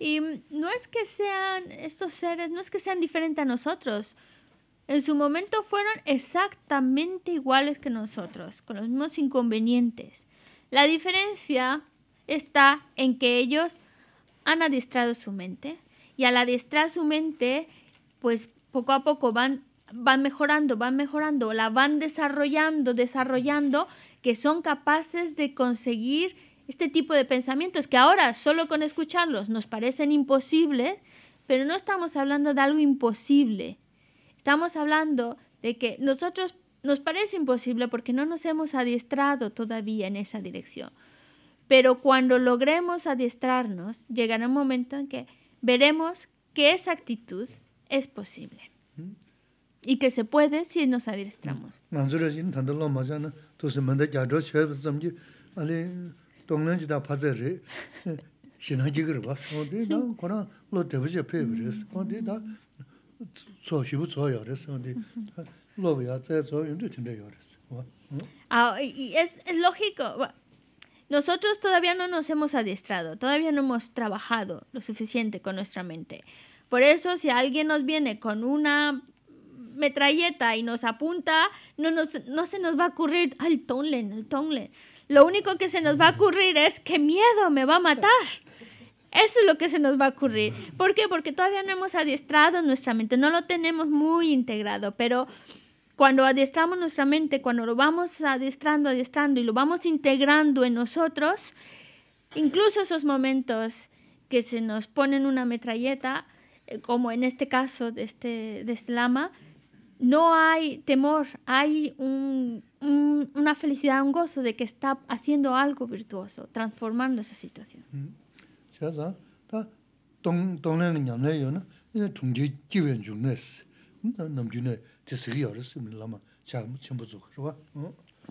Y no es que sean estos seres, no es que sean diferentes a nosotros, en su momento fueron exactamente iguales que nosotros, con los mismos inconvenientes. La diferencia está en que ellos han adiestrado su mente y al adiestrar su mente, pues poco a poco van, van mejorando, van mejorando, la van desarrollando, desarrollando, que son capaces de conseguir este tipo de pensamientos que ahora solo con escucharlos nos parecen imposibles, pero no estamos hablando de algo imposible, Estamos hablando de que nosotros nos parece imposible porque no nos hemos adiestrado todavía en esa dirección. Pero cuando logremos adiestrarnos, llegará un momento en que veremos que esa actitud es posible y que se puede si nos adiestramos es, lógico. Nosotros todavía no nos hemos adiestrado, todavía no hemos trabajado lo suficiente con nuestra mente. Por eso, si alguien nos viene con una metralleta y nos apunta, no, nos, no se nos va a ocurrir al tonlen, al tonlen. Lo único que se nos va a ocurrir es que miedo me va a matar. Eso es lo que se nos va a ocurrir. ¿Por qué? Porque todavía no hemos adiestrado nuestra mente, no lo tenemos muy integrado, pero cuando adiestramos nuestra mente, cuando lo vamos adiestrando, adiestrando y lo vamos integrando en nosotros, incluso esos momentos que se nos ponen una metralleta, eh, como en este caso de este, de este lama, no hay temor, hay una felicidad, un gozo de que está haciendo algo virtuoso, transformando esa situación.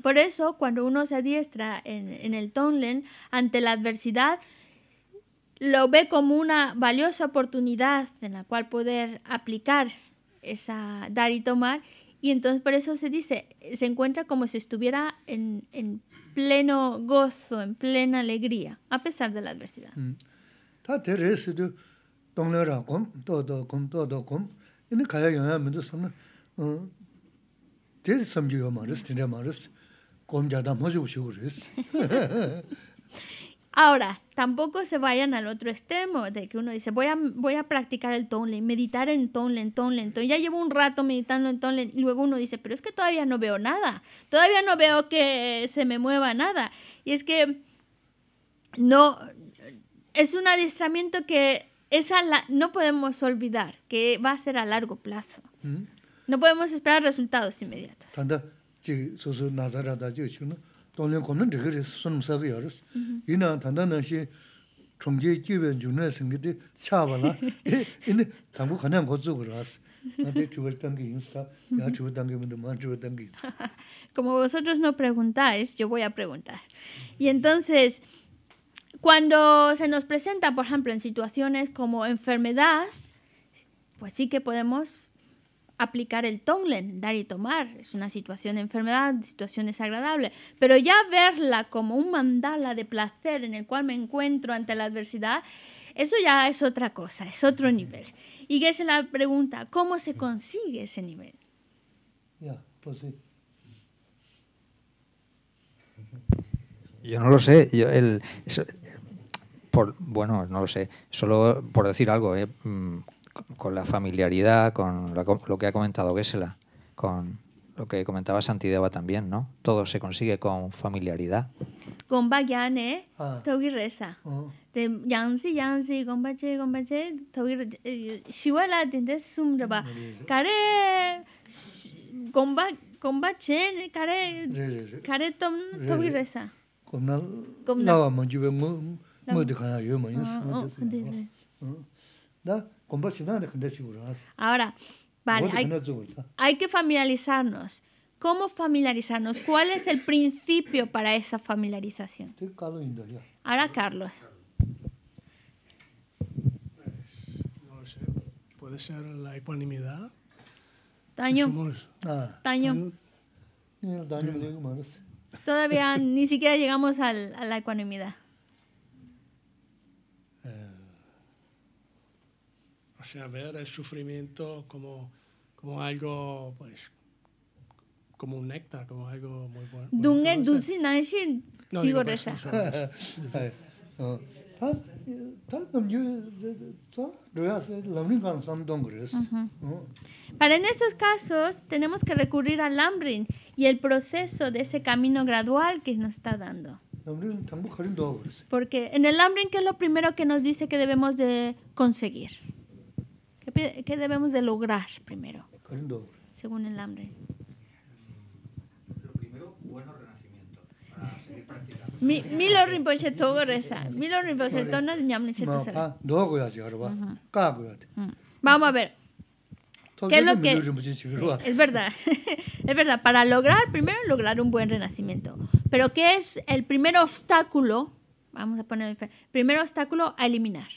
Por eso, cuando uno se adiestra en, el Tonglen, ante la adversidad, lo ve como una valiosa oportunidad en la cual poder aplicar esa dar y tomar. Y entonces por eso se dice, se encuentra como si estuviera en, pleno gozo, en plena alegría, a pesar de la adversidad. Mm. Ahora, tampoco se vayan al otro extremo de que uno dice, voy a, voy a practicar el tonlen, meditar en tonlen, tonle tonlen. Ya llevo un rato meditando en tonle, y luego uno dice, pero es que todavía no veo nada. Todavía no veo que se me mueva nada. Y es que no, es un adiestramiento que no podemos olvidar que va a ser a largo plazo. ¿Mm? No podemos esperar resultados inmediatos. Como vosotros no preguntáis, yo voy a preguntar. Y entonces... Cuando se nos presenta, por ejemplo, en situaciones como enfermedad, pues sí que podemos aplicar el tonglen, dar y tomar. Es una situación de enfermedad, situación desagradable. Pero ya verla como un mandala de placer en el cual me encuentro ante la adversidad, eso ya es otra cosa, es otro nivel. Y que es la pregunta, ¿cómo se consigue ese nivel? Ya, pues sí. Yo no lo sé. Yo, el, bueno, no lo sé, solo por decir algo, eh, mm, con la familiaridad, con lo que ha comentado Gessela, con lo que comentaba Santideva también, ¿no? Todo se consigue con familiaridad. Gomba eh ah. togi reza. De ah. yansi yansi, gomba che, gomba che, togi reza. la tienes un raba. Kare, con gomba che, kare, kare tom, togi reza. no gomna, nawa ahora vale hay, que familiarizarnos cómo familiarizarnos cuál es el principio para esa familiarización ahora Carlos no lo sé puede ser la ecuanimidad Taño. Ah. Todavía ni siquiera llegamos al, a la ecuanimidad. sea, ver el sufrimiento como, como algo, pues, como un néctar, como algo muy bueno. Dunge sigo reza. Para en estos casos tenemos que recurrir al Lambrin y el proceso de ese camino gradual que nos está dando. Porque en el Lambrin, ¿qué es lo primero que nos dice que debemos de conseguir? ¿Qué, debemos de lograr primero? Según el hambre. Lo primero, buen renacimiento. Para seguir practicando. Mi, Milo Rinpoche todo reza. Milo Rinpoche todo no va Cabo. Mm. Vamos a ver. ¿Qué es lo que... es verdad, es verdad. Para lograr, primero lograr un buen renacimiento. Pero ¿qué es el primer obstáculo? Vamos a poner el primer obstáculo a eliminar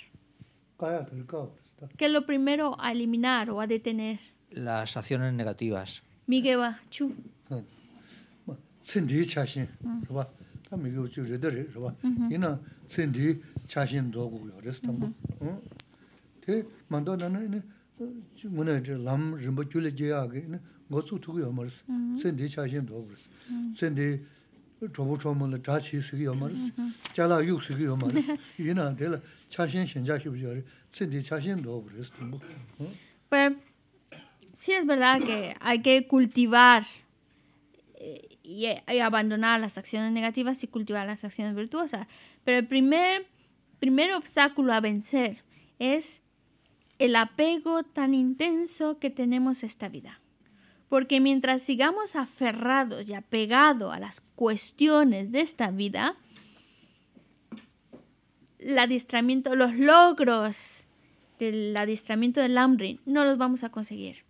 que lo primero a eliminar o a detener? Las acciones negativas. Migueva, chu. Sendi chashin, ¿verdad? Ta migueva chu redere, ¿verdad? Ina sendi chashin dogu ¿eh? ¿eh? yo, ¿res tambo? Te mando nana ina muna lam rinpo chule jaya ge ina gozu tuku yo ¿eh? maris, sendi chashin dogu res. Sendi chashin chobu pues, sí es verdad que hay que cultivar eh, eh, y, abandonar las acciones negativas y cultivar las acciones virtuosas, pero el primer, primer obstáculo a vencer es el apego tan intenso que tenemos esta vida. Porque mientras sigamos aferrados y apegados a las cuestiones de esta vida, el adiestramiento, los logros del adiestramiento del hambre no los vamos a conseguir.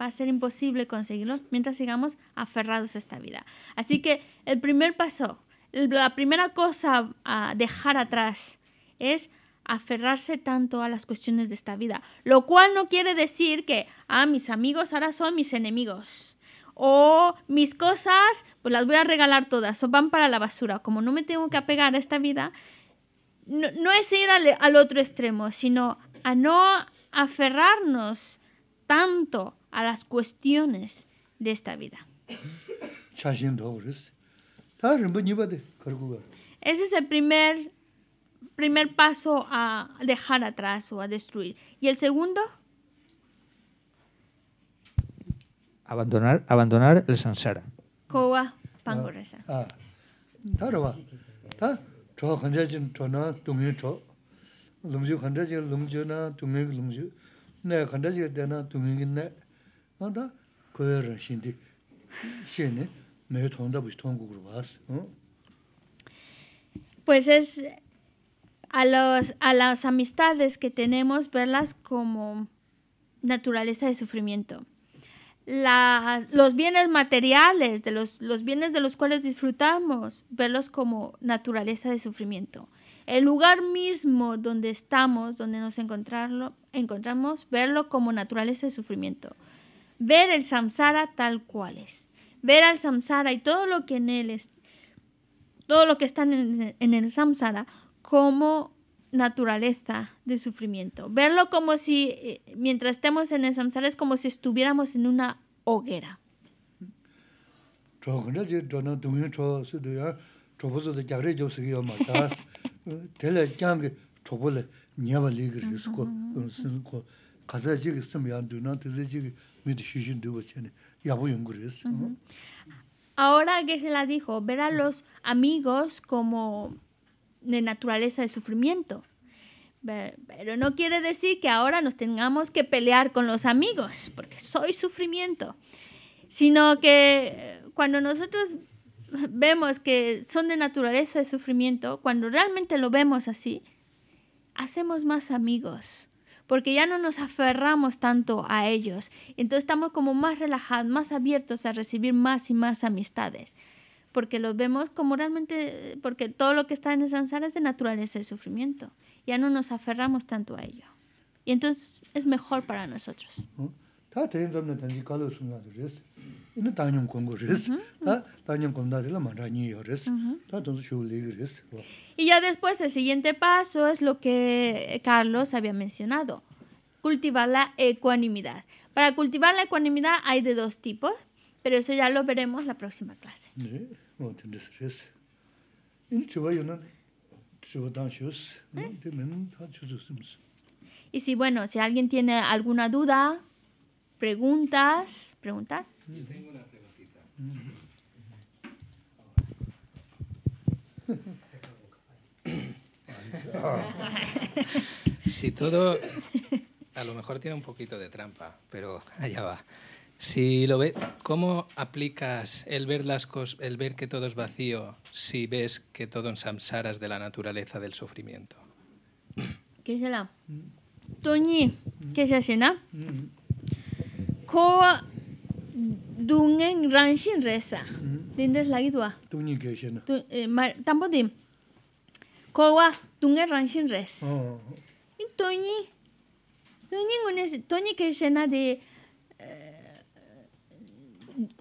Va a ser imposible conseguirlos mientras sigamos aferrados a esta vida. Así que el primer paso, la primera cosa a dejar atrás es aferrarse tanto a las cuestiones de esta vida, lo cual no quiere decir que, a ah, mis amigos ahora son mis enemigos. O mis cosas, pues las voy a regalar todas, o van para la basura. Como no me tengo que apegar a esta vida, no, es ir al, al otro extremo, sino a no aferrarnos tanto a las cuestiones de esta vida. Ese es el primer primer paso a dejar atrás o a destruir. ¿Y el segundo? Abandonar, abandonar el samsara. Koa ah, Pangoresa. Ah, ah. Ta, chua khanja jin chua na dungi chua. Lungju khanja jin lungju na dungi lungju. Na khanja jin dana dungi na. Anda, shin di. shindi. ne me thongda bush thonggu gurubas. Pues es a, a las amistades que tenemos, verlas como naturaleza de sufrimiento. los bienes materiales, de los, bienes de los cuales disfrutamos, verlos como naturaleza de sufrimiento. El lugar mismo donde estamos, donde nos encontrarlo, encontramos, verlo como naturaleza de sufrimiento. Ver el samsara tal cual es. Ver al samsara y todo lo que en él es, todo lo que está en el samsara como naturaleza de sufrimiento. Verlo como si, eh, mientras estemos en el samsara, es como si estuviéramos en una hoguera. Ahora que se la dijo, ver a los amigos como de naturaleza de sufrimiento. Pero no quiere decir que ahora nos tengamos que pelear con los amigos, porque soy sufrimiento, sino que eh, cuando nosotros vemos que son de naturaleza de sufrimiento, cuando realmente lo vemos así, hacemos más amigos, porque ya no nos aferramos tanto a ellos. Entonces estamos como más relajados, más abiertos a recibir más y más amistades porque los vemos como realmente, porque todo lo que está en el samsara es de naturaleza y sufrimiento. Ya no nos aferramos tanto a ello. Y entonces es mejor para nosotros. Y ya después el siguiente paso es lo que eh, Carlos había mencionado, cultivar la ecuanimidad. Para cultivar la ecuanimidad hay de dos tipos, pero eso ya lo veremos la próxima clase. ¿Sí? Y hm? si bueno, si alguien tiene alguna duda, preguntas, preguntas. Hm. tengo una preguntita. Hm. si todo a lo mejor tiene un poquito de trampa, pero allá va. Si lo ve, ¿cómo aplicas el ver, las cosas, el ver que todo es vacío si ves que todo samsaras de la naturaleza del sufrimiento? ¿Qué es será? Toñi, ¿qué se hace? Ko dungen ranshin reza. Dindes la guidua. Toñi, ¿qué se hace? Eh, Tampoco dim. Ko wa dungen ranshin reza. Oh. Toñi, Toñi, ¿qué se hace?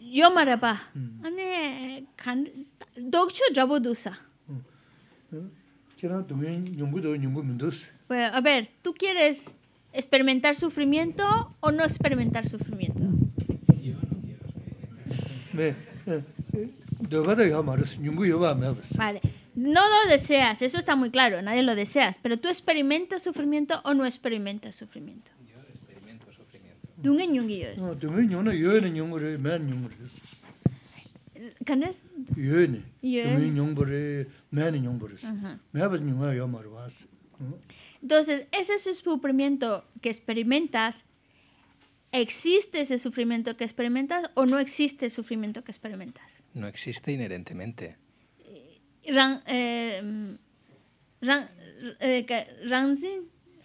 Mm. ane kan mm. pues, a ver tú quieres experimentar sufrimiento o no experimentar sufrimiento yo no eh, eh, pues, vale no lo deseas eso está muy claro nadie lo deseas pero tú experimentas sufrimiento o no experimentas sufrimiento entonces, ese sufrimiento que experimentas, ¿existe ese sufrimiento que experimentas o no existe el sufrimiento que experimentas? No existe inherentemente. ranzin,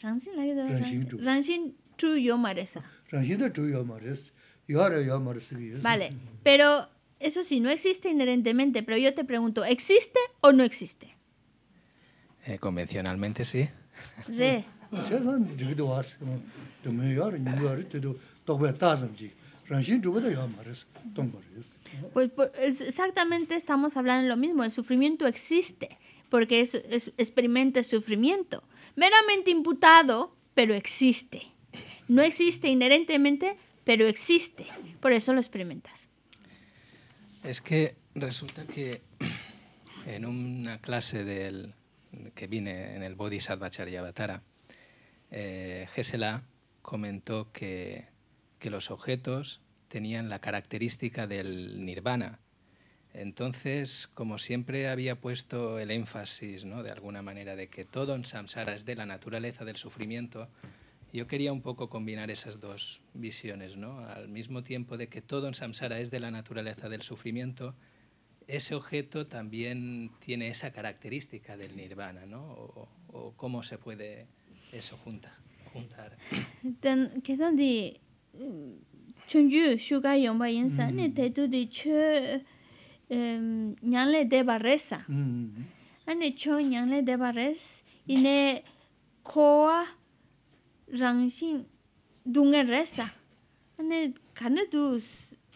ranzin, ranzin, Vale, pero eso sí, no existe inherentemente, pero yo te pregunto, ¿existe o no existe? Eh, convencionalmente sí. Pues exactamente estamos hablando de lo mismo, el sufrimiento existe, porque es, es, experimenta sufrimiento, meramente imputado, pero existe. No existe inherentemente, pero existe. Por eso lo experimentas. Es que resulta que en una clase del, que vine en el Bodhisattva Charyavatara, eh, Gesela comentó que, los objetos tenían la característica del nirvana. Entonces, como siempre había puesto el énfasis, ¿no? de alguna manera, de que todo en samsara es de la naturaleza del sufrimiento, yo quería un poco combinar esas dos visiones, ¿no? Al mismo tiempo de que todo en samsara es de la naturaleza del sufrimiento, ese objeto también tiene esa característica del nirvana, ¿no? O, cómo se puede eso juntar. juntar. chunju rangshin dunga resa ane kana du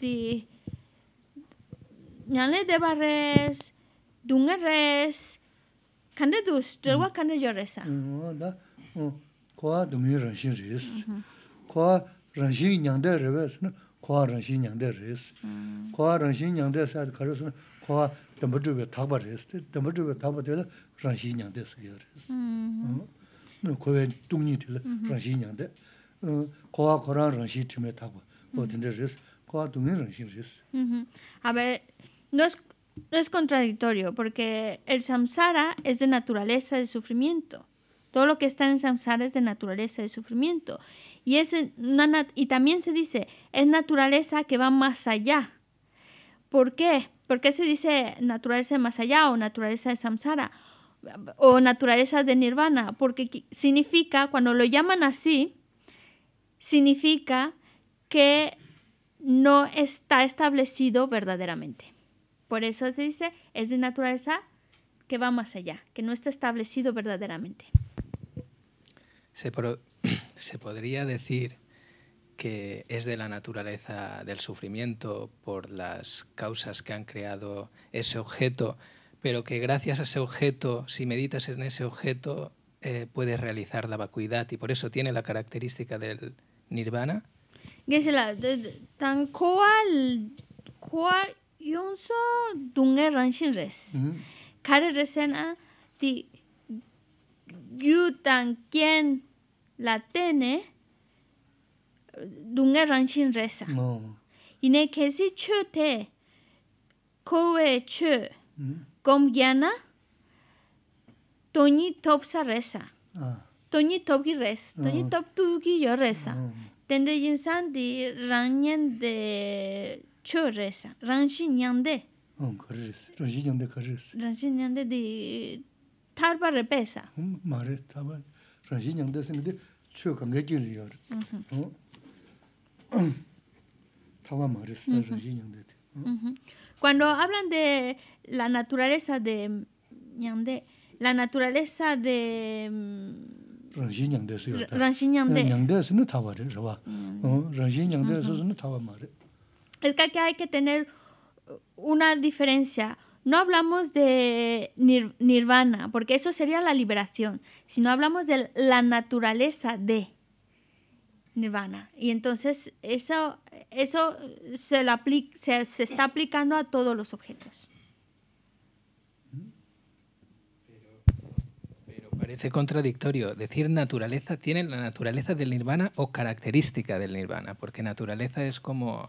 ti nyale de bares dunga res kana du stwa kana yo resa no da o kwa du mi rangshin res kwa rangshin nyang de kwa rangshin nyang res kwa rangshin nyang de sa kwa དད དད A ver, no es, es contradictorio, porque el samsara es de naturaleza de sufrimiento. Todo lo que está en samsara es de naturaleza de sufrimiento. Y, es y también se dice, es naturaleza que va más allá. ¿Por qué? ¿Por qué se dice naturaleza de más allá o naturaleza de samsara? o naturaleza de nirvana, porque significa, cuando lo llaman así, significa que no está establecido verdaderamente. Por eso se dice, es de naturaleza que va más allá, que no está establecido verdaderamente. Se, se podría decir que es de la naturaleza del sufrimiento por las causas que han creado ese objeto, pero que gracias a ese objeto, si meditas en ese objeto, eh, puedes realizar la vacuidad y por eso tiene la característica del nirvana. Gesela, tan cual, cual yonso dunge ranshin res. Kare resen ti yu tan quien la tene dunge ranshin resa. Ine kesi chu te, koe chu kom gyana toni top sa resa. Ah. Toni top gi res, ah. toni top tu ki yo resa. Ah. Tende yinsan di rangyan de cho resa, rangshi nyande. Rangshi nyande karis. Rangshi nyande di tarpa repesa. Hmm, ma re, tarpa. Rangshi nyande sin di cho kange jili yo re. Mm-hmm. Hmm. Tawa ma resa, di. Mm-hmm. Cuando hablan de la naturaleza de mm, Ñande, la naturaleza de Es que hay que tener una diferencia. No hablamos de nirvana, porque eso sería la liberación, sino hablamos de la naturaleza de nirvana. Y entonces eso eso eh, se, se, se está aplicando a todos los objetos. Pero Parece contradictorio decir naturaleza, tiene la naturaleza del nirvana o característica del nirvana, porque naturaleza es como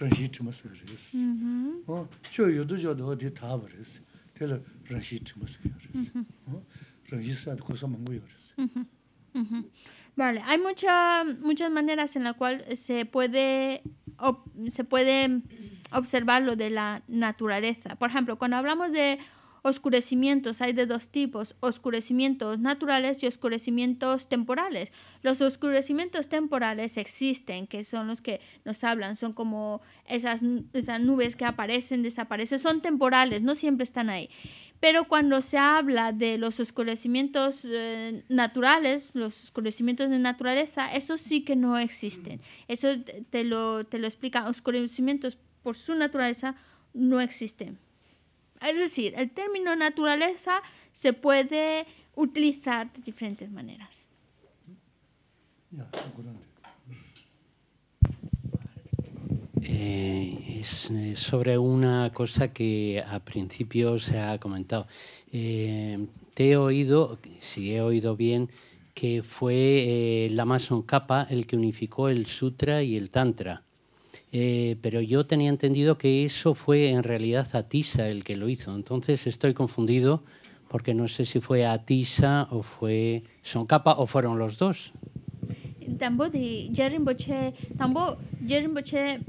rāngshī chīma sī rīs. yo yudu de di tāba rīs, tēla rāngshī chīma sī rīs. Rāngshī sādi kōsā māngu yo rīs. Vale, hay mucha, muchas maneras en la cual se puede, se puede observar lo de la naturaleza. Por ejemplo, cuando hablamos de Oscurecimientos hay de dos tipos, oscurecimientos naturales y oscurecimientos temporales. Los oscurecimientos temporales existen, que son los que nos hablan, son como esas, nubes que aparecen, desaparecen, son temporales, no siempre están ahí. Pero cuando se habla de los oscurecimientos eh, naturales, los oscurecimientos de naturaleza, esos sí que no existen. Eso te lo, te lo explica, oscurecimientos por su naturaleza no existen. Es decir, el término naturaleza se puede utilizar de diferentes maneras. Eh, es sobre una cosa que a principio se ha comentado. Eh, te he oído, si he oído bien, que fue eh, la Mason Kappa el que unificó el Sutra y el Tantra. Eh, pero yo tenía entendido que eso fue en realidad Atisa el que lo hizo. Entonces estoy confundido porque no sé si fue Atisa o fue Soncapa o fueron los dos. Tamboy de Boche, Tambo Jerin Boche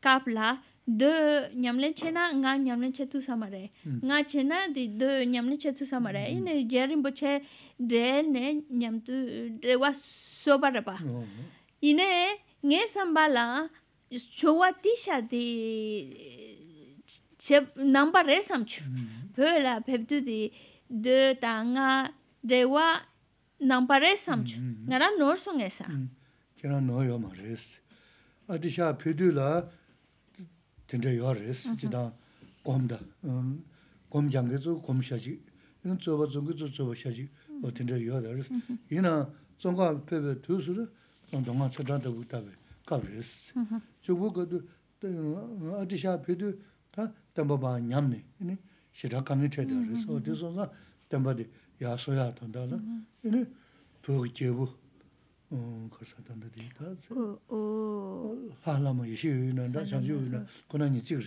Kapla de ñamle nga ñamle tu samare mm. nga chena de de ñamle tu samare Y mm. ne boche de ne ñam tu rewa soba y ne nge sambala tsho wa ti sha di namba resamchu. samchuk, hmm. pewe la peptu di de ta nga re wa nampa re samchuk, hmm, hmm, nga ra noho so nge sa. Tena noho yo ma re sisi. A ti sha peptu la tindra yo re sisi, uh-huh. jitanga komda. Um, jange tsukom sha chik, tsho wa tsungke tsuk tsho wa o tindra yo la re sisi. Hina pepe tu su la, tsongka tsadra tabu tabu ka re sisi. Uh-huh. chubu kato ati shaa pitu taa tenpa paa nyamni, ini shirakani chayda rizh, o di sonsa tenpa yaa soyaa tanda la, ini tuhi jebu karsa tanda di taa zi. Haa lama yishi yu yu nanda, chanji yu yu nanda, chuyo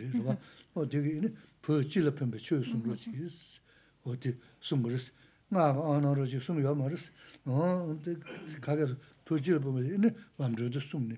ma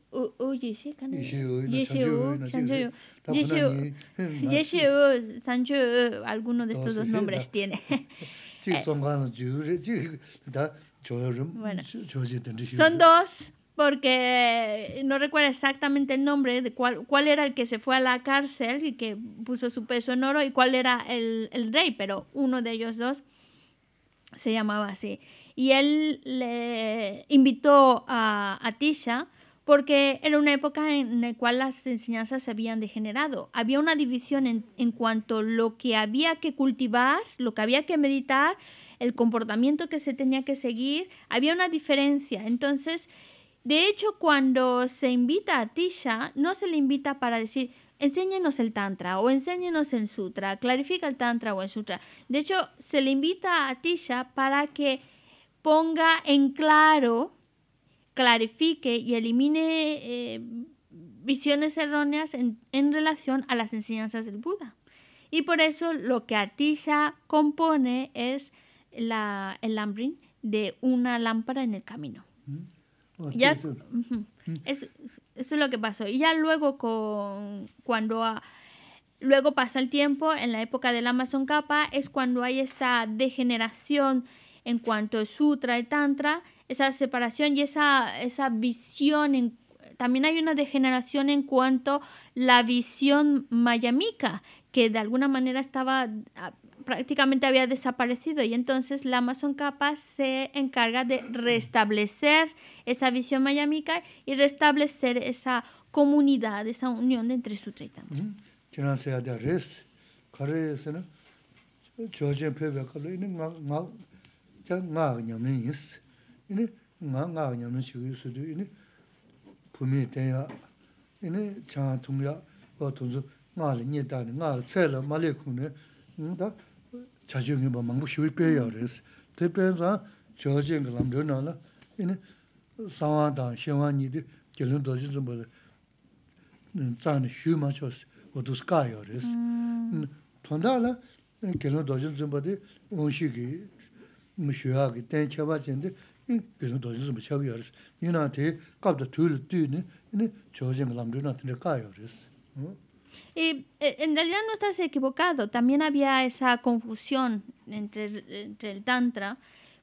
Uy, sí, 산조요 Yeshu, alguno de estos dos nombres tiene bueno, son dos porque no recuerdo exactamente el nombre de cuál, cuál era el que se fue a la cárcel y que puso su peso en oro y cuál era el, el rey, pero uno de ellos dos se llamaba así. Y él le invitó a, a Tisha porque era una época en la cual las enseñanzas se habían degenerado. Había una división en, cuanto a lo que había que cultivar, lo que había que meditar, el comportamiento que se tenía que seguir, había una diferencia. Entonces, de hecho, cuando se invita a Tisha, no se le invita para decir, enséñenos el Tantra o enséñenos el Sutra, clarifica el Tantra o el Sutra. De hecho, se le invita a Tisha para que ponga en claro clarifique y elimine eh, visiones erróneas en, relación a las enseñanzas del Buda. Y por eso lo que Atisha compone es el Lambrin de una lámpara en el camino. Mm. Mm. eso, es lo que pasó. Y ya luego con, cuando... luego pasa el tiempo, en la época del Amazon Capa es cuando hay esa degeneración en cuanto a Sutra y Tantra, esa separación y esa, esa visión. también hay una degeneración en cuanto a la visión mayamica, que de alguna manera estaba ah, prácticamente había desaparecido y entonces la Amazon Capa se encarga de restablecer esa visión mayamica y restablecer esa comunidad, esa unión entre sus y 이니 nga nga nyam nyam shiwi su du ini pumi ten ya ini chan tung ya wa tunzu nga li nye ta ni nga li tsai la ma li kung ni nda hmm, cha ju ngi ba mangbu shiwi pe ya res na en realidad no estás equivocado, también había esa confusión entre, entre el Tantra,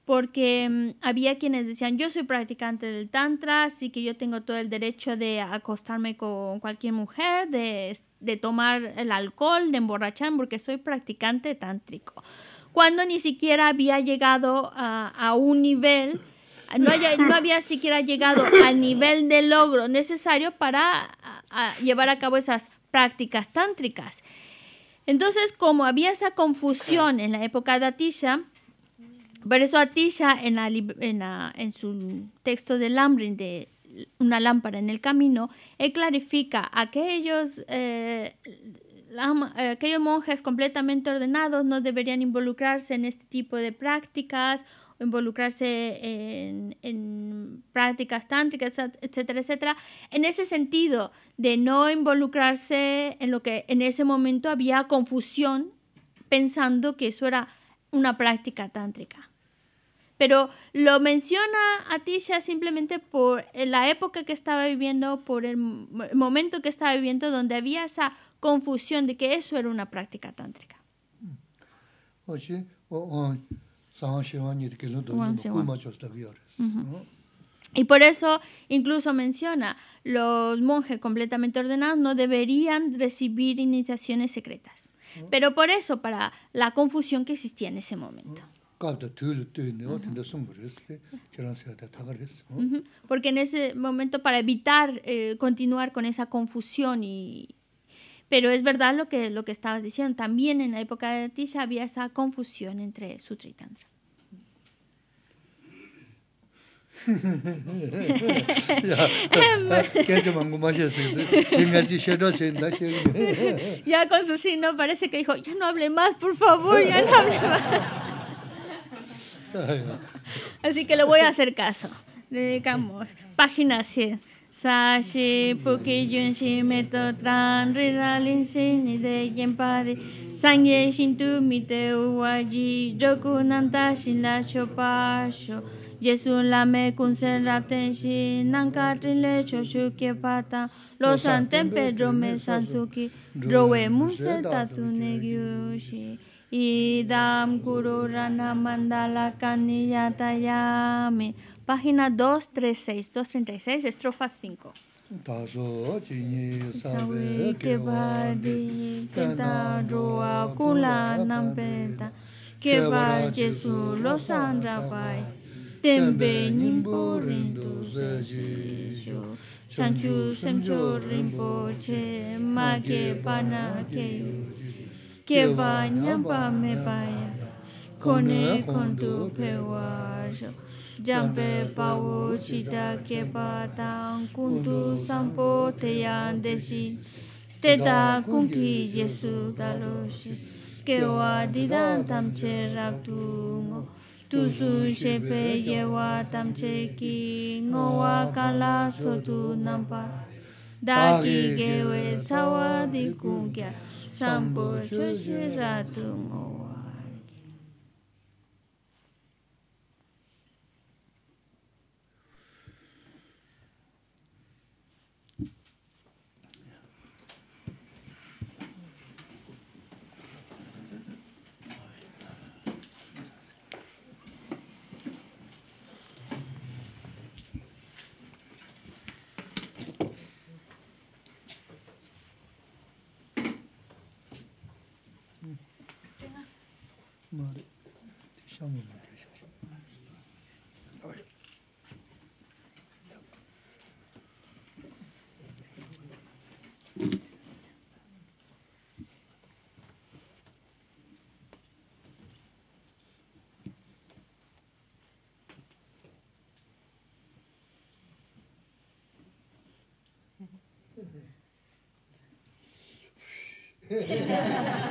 porque mm, había quienes decían, yo soy practicante del Tantra, así que yo tengo todo el derecho de acostarme con cualquier mujer, de, de tomar el alcohol, de emborracharme, porque soy practicante tántrico. Cuando ni siquiera había llegado a, a un nivel no, había siquiera llegado al nivel de logro necesario para llevar a cabo esas prácticas tántricas. Entonces, como había esa confusión en la época de Atisha, por eso Atisha en, su texto de Lambrin, de Una lámpara en el camino, él clarifica aquellos... Eh, aquellos monjes completamente ordenados no deberían involucrarse en este tipo de prácticas involucrarse en, prácticas tántricas, etcétera, etcétera, en ese sentido de no involucrarse en lo que en ese momento había confusión pensando que eso era una práctica tántrica. Pero lo menciona Atisha simplemente por la época que estaba viviendo, por el momento que estaba viviendo, donde había esa confusión de que eso era una práctica tántrica. Mm. oye. Y por eso incluso menciona, los monjes completamente ordenados no deberían recibir iniciaciones secretas. Pero por eso, para la confusión que existía en ese momento. Porque en ese momento, para evitar eh, continuar con esa confusión y, pero es verdad lo que, lo que estabas diciendo, también en la época de Tisha había esa confusión entre Sutra y Tantra. ya con su signo parece que dijo, ya no hable más, por favor, ya no hable más. Así que le voy a hacer caso. Dedicamos. Página 100. Sashi puki yun si me to tran ri la lin si ni de yen pa di sang ye shin tu mi te u wa ji jo ku nan shi na cho pa sho lo san te pe san su ki jo we mu Idam Guru Rana Mandala Kaniyatayame. Página 236, 236, estrofa 5. Taso chini sabe kevadi penta roa kula nampeta keva jesu lo sandra pai tembe nimbo rindu zesisho chanchu semcho rinpoche ma ke pana ke ba nyam pa me ya kone kon tu pe wa jo jam pe pa wo chi ta ke ba ta kun tu te ta kun ki yesu da lo si ke wa di dan tam che ra mo tu su che pe ki ngo wa ka la so tu nam pa di kun 三百就是啥都我。ハハハハ